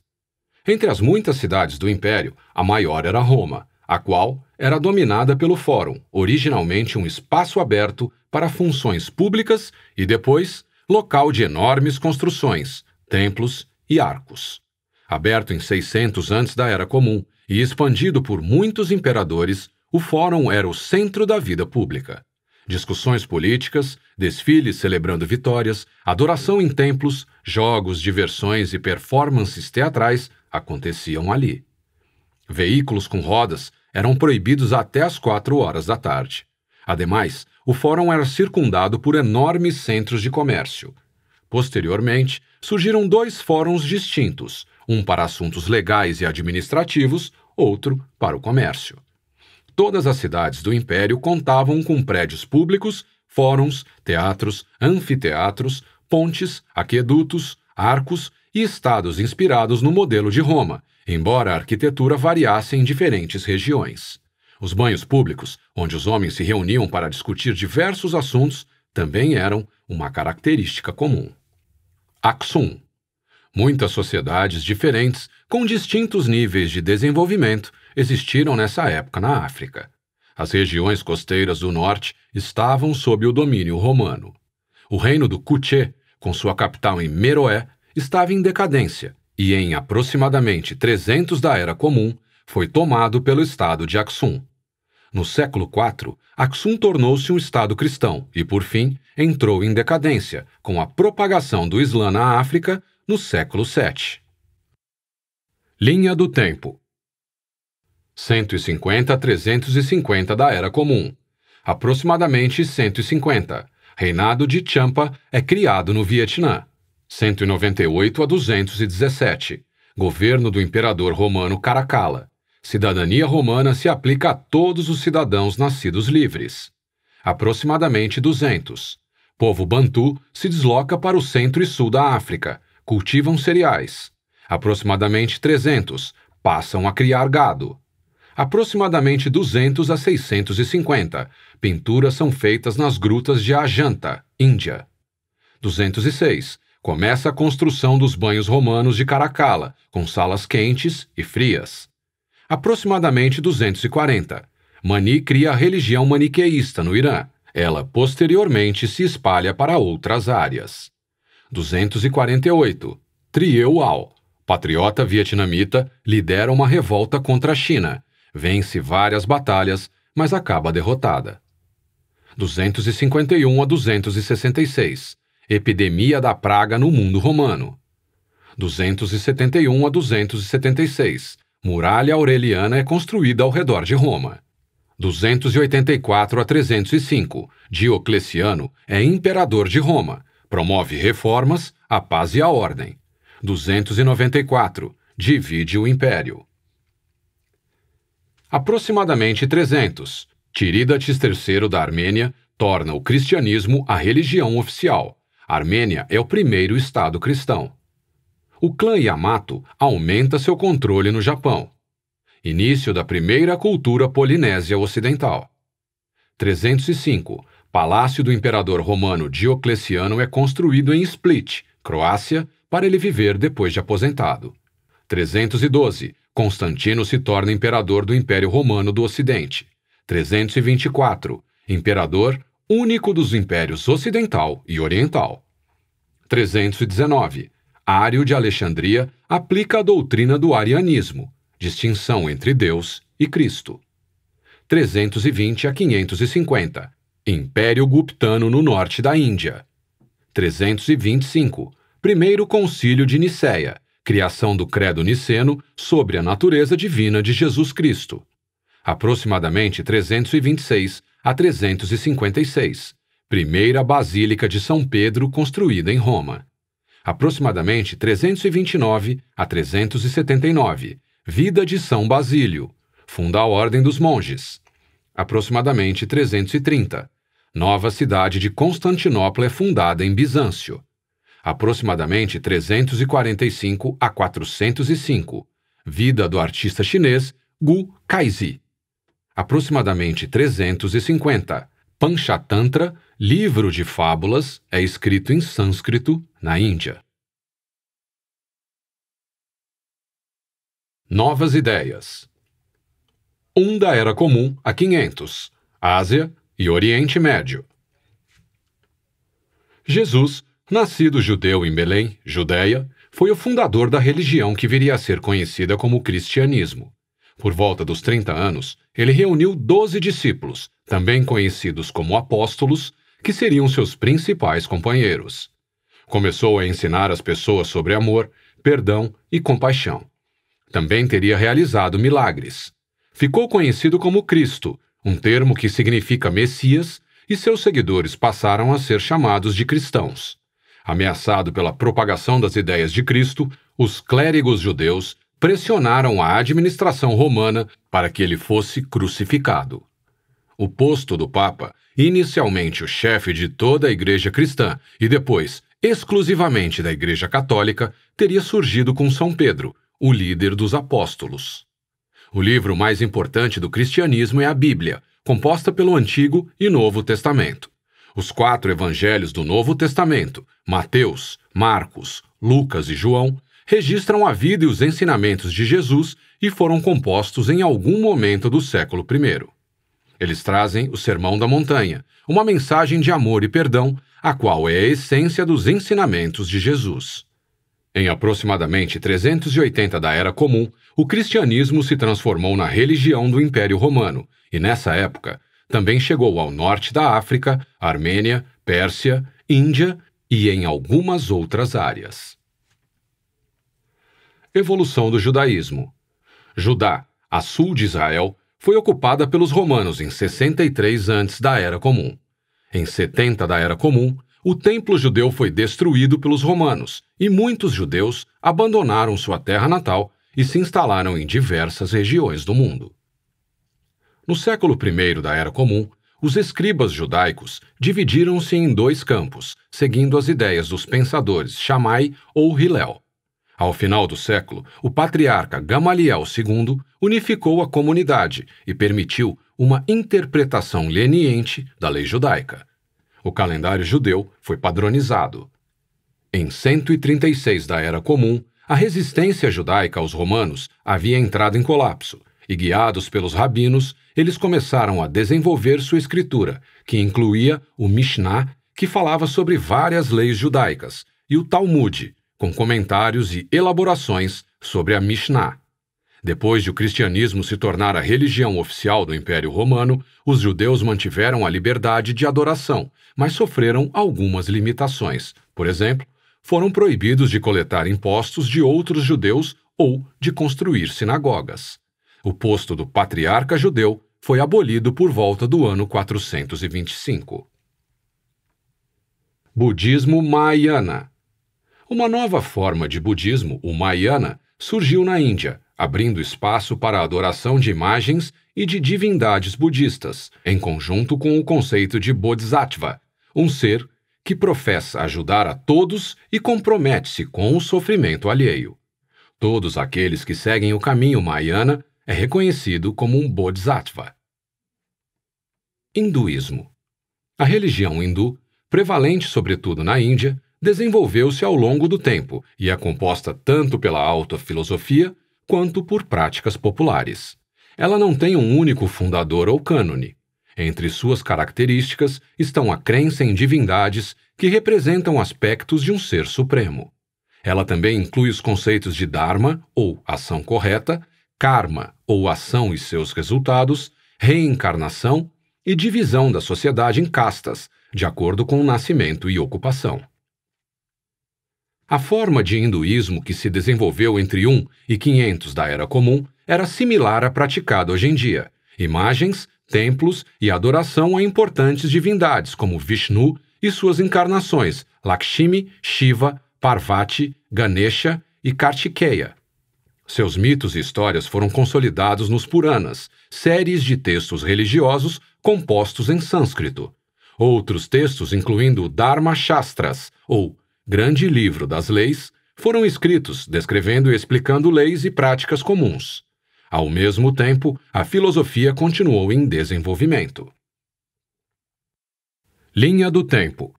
Entre as muitas cidades do império, a maior era Roma, a qual era dominada pelo Fórum, originalmente um espaço aberto para funções públicas e depois local de enormes construções, templos e arcos. Aberto em 600 antes da Era Comum e expandido por muitos imperadores, o Fórum era o centro da vida pública. Discussões políticas, desfiles celebrando vitórias, adoração em templos, jogos, diversões e performances teatrais aconteciam ali. Veículos com rodas eram proibidos até as quatro horas da tarde. Ademais, o fórum era circundado por enormes centros de comércio, Posteriormente, surgiram dois fóruns distintos, um para assuntos legais e administrativos, outro para o comércio. Todas as cidades do império contavam com prédios públicos, fóruns, teatros, anfiteatros, pontes, aquedutos, arcos e estados inspirados no modelo de Roma, embora a arquitetura variasse em diferentes regiões. Os banhos públicos, onde os homens se reuniam para discutir diversos assuntos, também eram uma característica comum. Axum. Muitas sociedades diferentes, com distintos níveis de desenvolvimento, existiram nessa época na África. As regiões costeiras do norte estavam sob o domínio romano. O reino do Cuché, com sua capital em Meroé, estava em decadência e, em aproximadamente 300 da Era Comum, foi tomado pelo estado de Aksum. No século IV, Aksum tornou-se um Estado cristão e, por fim, entrou em decadência com a propagação do Islã na África no século VII. Linha do Tempo 150 a 350 da Era Comum. Aproximadamente 150. Reinado de Champa é criado no Vietnã. 198 a 217. Governo do imperador romano Caracalla cidadania romana se aplica a todos os cidadãos nascidos livres. Aproximadamente 200. Povo bantu se desloca para o centro e sul da África, cultivam cereais. Aproximadamente 300 passam a criar gado. Aproximadamente 200 a 650 pinturas são feitas nas grutas de Ajanta, Índia. 206 começa a construção dos banhos romanos de Caracala, com salas quentes e frias aproximadamente 240. Mani cria a religião maniqueísta no Irã. Ela posteriormente se espalha para outras áreas. 248. Trieu Al, patriota vietnamita, lidera uma revolta contra a China, vence várias batalhas, mas acaba derrotada. 251 a 266. Epidemia da praga no mundo romano. 271 a 276. Muralha Aureliana é construída ao redor de Roma. 284 a 305, Diocleciano é imperador de Roma, promove reformas, a paz e a ordem. 294, divide o império. Aproximadamente 300, Tirídates III da Armênia torna o cristianismo a religião oficial. Armênia é o primeiro estado cristão o clã Yamato aumenta seu controle no Japão. Início da primeira cultura polinésia ocidental. 305. Palácio do imperador romano Diocleciano é construído em Split, Croácia, para ele viver depois de aposentado. 312. Constantino se torna imperador do Império Romano do Ocidente. 324. Imperador único dos impérios ocidental e oriental. 319. Ário de Alexandria aplica a doutrina do arianismo, distinção entre Deus e Cristo. 320 a 550, Império Guptano no norte da Índia. 325, Primeiro Concílio de Nicéia, criação do Credo Niceno sobre a natureza divina de Jesus Cristo. Aproximadamente 326 a 356, Primeira Basílica de São Pedro construída em Roma aproximadamente 329 a 379, Vida de São Basílio, funda a Ordem dos Monges, aproximadamente 330, nova cidade de Constantinopla é fundada em Bizâncio, aproximadamente 345 a 405, Vida do artista chinês Gu Kaizi, aproximadamente 350, Panchatantra, livro de fábulas, é escrito em sânscrito na Índia. Novas ideias. Unda era comum a 500, Ásia e Oriente Médio. Jesus, nascido judeu em Belém, Judéia, foi o fundador da religião que viria a ser conhecida como cristianismo. Por volta dos 30 anos, ele reuniu 12 discípulos também conhecidos como apóstolos, que seriam seus principais companheiros. Começou a ensinar as pessoas sobre amor, perdão e compaixão. Também teria realizado milagres. Ficou conhecido como Cristo, um termo que significa Messias, e seus seguidores passaram a ser chamados de cristãos. Ameaçado pela propagação das ideias de Cristo, os clérigos judeus pressionaram a administração romana para que ele fosse crucificado o posto do Papa, inicialmente o chefe de toda a Igreja cristã e depois exclusivamente da Igreja Católica, teria surgido com São Pedro, o líder dos apóstolos. O livro mais importante do cristianismo é a Bíblia, composta pelo Antigo e Novo Testamento. Os quatro evangelhos do Novo Testamento, Mateus, Marcos, Lucas e João, registram a vida e os ensinamentos de Jesus e foram compostos em algum momento do século I. Eles trazem o Sermão da Montanha, uma mensagem de amor e perdão, a qual é a essência dos ensinamentos de Jesus. Em aproximadamente 380 da Era Comum, o cristianismo se transformou na religião do Império Romano, e nessa época também chegou ao norte da África, Armênia, Pérsia, Índia e em algumas outras áreas. Evolução do judaísmo. Judá, a sul de Israel, foi ocupada pelos romanos em 63 antes da Era Comum. Em 70 da Era Comum, o templo judeu foi destruído pelos romanos e muitos judeus abandonaram sua terra natal e se instalaram em diversas regiões do mundo. No século I da Era Comum, os escribas judaicos dividiram-se em dois campos, seguindo as ideias dos pensadores chamai ou Hillel, ao final do século, o patriarca Gamaliel II unificou a comunidade e permitiu uma interpretação leniente da lei judaica. O calendário judeu foi padronizado. Em 136 da Era Comum, a resistência judaica aos romanos havia entrado em colapso, e guiados pelos rabinos, eles começaram a desenvolver sua escritura, que incluía o Mishnah, que falava sobre várias leis judaicas, e o Talmud, com comentários e elaborações sobre a Mishnah. Depois de o cristianismo se tornar a religião oficial do Império Romano, os judeus mantiveram a liberdade de adoração, mas sofreram algumas limitações. Por exemplo, foram proibidos de coletar impostos de outros judeus ou de construir sinagogas. O posto do patriarca judeu foi abolido por volta do ano 425. Budismo Mahayana uma nova forma de budismo, o Mahayana, surgiu na Índia, abrindo espaço para a adoração de imagens e de divindades budistas, em conjunto com o conceito de Bodhisattva, um ser que professa ajudar a todos e compromete-se com o sofrimento alheio. Todos aqueles que seguem o caminho Mahayana é reconhecido como um Bodhisattva. Hinduísmo. A religião hindu, prevalente sobretudo na Índia, desenvolveu-se ao longo do tempo e é composta tanto pela alta filosofia quanto por práticas populares. Ela não tem um único fundador ou cânone. Entre suas características estão a crença em divindades que representam aspectos de um ser supremo. Ela também inclui os conceitos de Dharma, ou ação correta, karma, ou ação e seus resultados, reencarnação e divisão da sociedade em castas, de acordo com o nascimento e ocupação. A forma de hinduísmo que se desenvolveu entre 1 e 500 da Era Comum era similar à praticada hoje em dia. Imagens, templos e adoração a importantes divindades como Vishnu e suas encarnações Lakshmi, Shiva, Parvati, Ganesha e Kartikeya. Seus mitos e histórias foram consolidados nos Puranas, séries de textos religiosos compostos em sânscrito. Outros textos, incluindo Dharma Shastras, ou Grande Livro das Leis, foram escritos descrevendo e explicando leis e práticas comuns. Ao mesmo tempo, a filosofia continuou em desenvolvimento. Linha do Tempo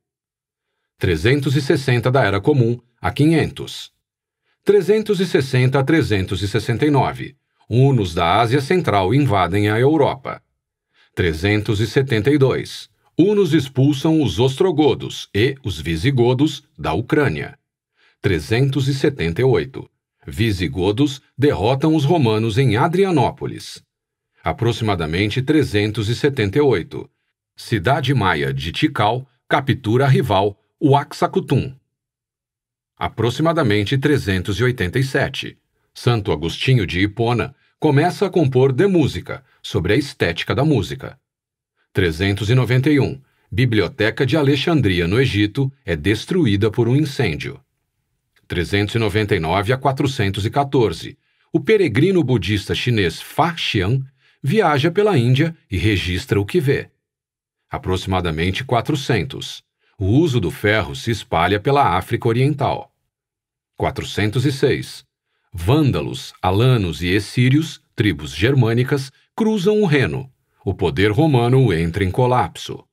360 da Era Comum a 500 360 a 369 Hunos da Ásia Central invadem a Europa. 372 hunos expulsam os ostrogodos e os visigodos da Ucrânia. 378. Visigodos derrotam os romanos em Adrianópolis. Aproximadamente 378. Cidade maia de Tikal captura a rival, o Axacutum. Aproximadamente 387. Santo Agostinho de Hipona começa a compor de música, sobre a estética da música. 391. Biblioteca de Alexandria, no Egito, é destruída por um incêndio. 399 a 414. O peregrino budista chinês Fa Xian viaja pela Índia e registra o que vê. Aproximadamente 400. O uso do ferro se espalha pela África Oriental. 406. Vândalos, alanos e essírios, tribos germânicas, cruzam o Reno, o poder romano entra em colapso.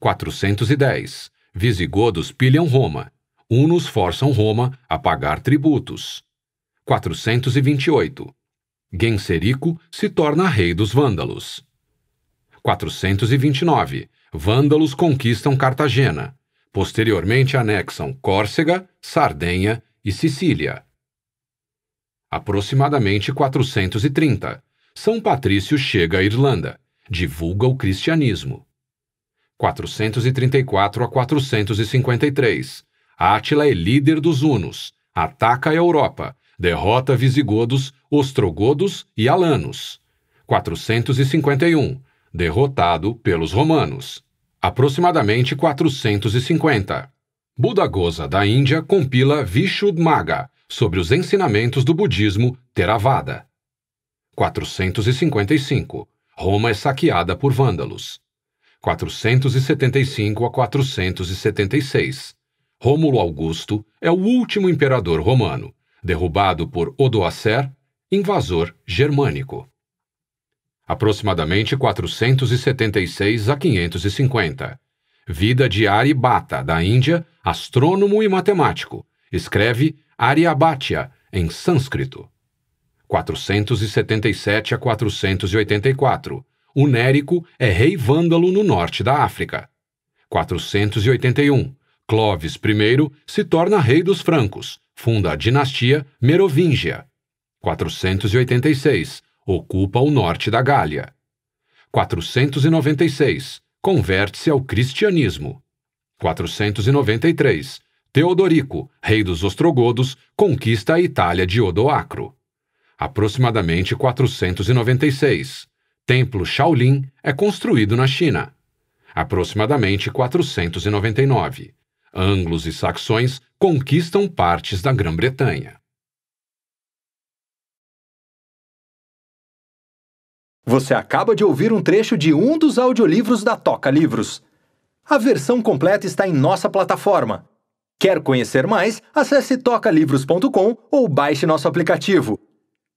410. Visigodos pilham Roma. Hunos forçam Roma a pagar tributos. 428. Genserico se torna rei dos vândalos. 429. Vândalos conquistam Cartagena. Posteriormente anexam Córcega, Sardenha e Sicília. Aproximadamente 430 são Patrício chega à Irlanda, divulga o cristianismo. 434 a 453. Átila é líder dos hunos, ataca a Europa, derrota visigodos, ostrogodos e alanos. 451. Derrotado pelos romanos. Aproximadamente 450. Budagosa da Índia compila Vishudmaga sobre os ensinamentos do budismo Theravada. 455. Roma é saqueada por vândalos. 475 a 476. Rômulo Augusto é o último imperador romano, derrubado por Odoacer, invasor germânico. Aproximadamente 476 a 550. Vida de Aribata, da Índia, astrônomo e matemático. Escreve Aryabhatia em sânscrito. 477 a 484. Hunérico é rei vândalo no norte da África. 481. Clovis I se torna rei dos francos, funda a dinastia Merovingia. 486. Ocupa o norte da Gália. 496. Converte-se ao cristianismo. 493. Teodorico, rei dos Ostrogodos, conquista a Itália de Odoacro aproximadamente 496. Templo Shaolin é construído na China, aproximadamente 499. Anglos e saxões conquistam partes da Grã-Bretanha. Você acaba de ouvir um trecho de um dos audiolivros da Toca Livros. A versão completa está em nossa plataforma. Quer conhecer mais? Acesse tocalivros.com ou baixe nosso aplicativo.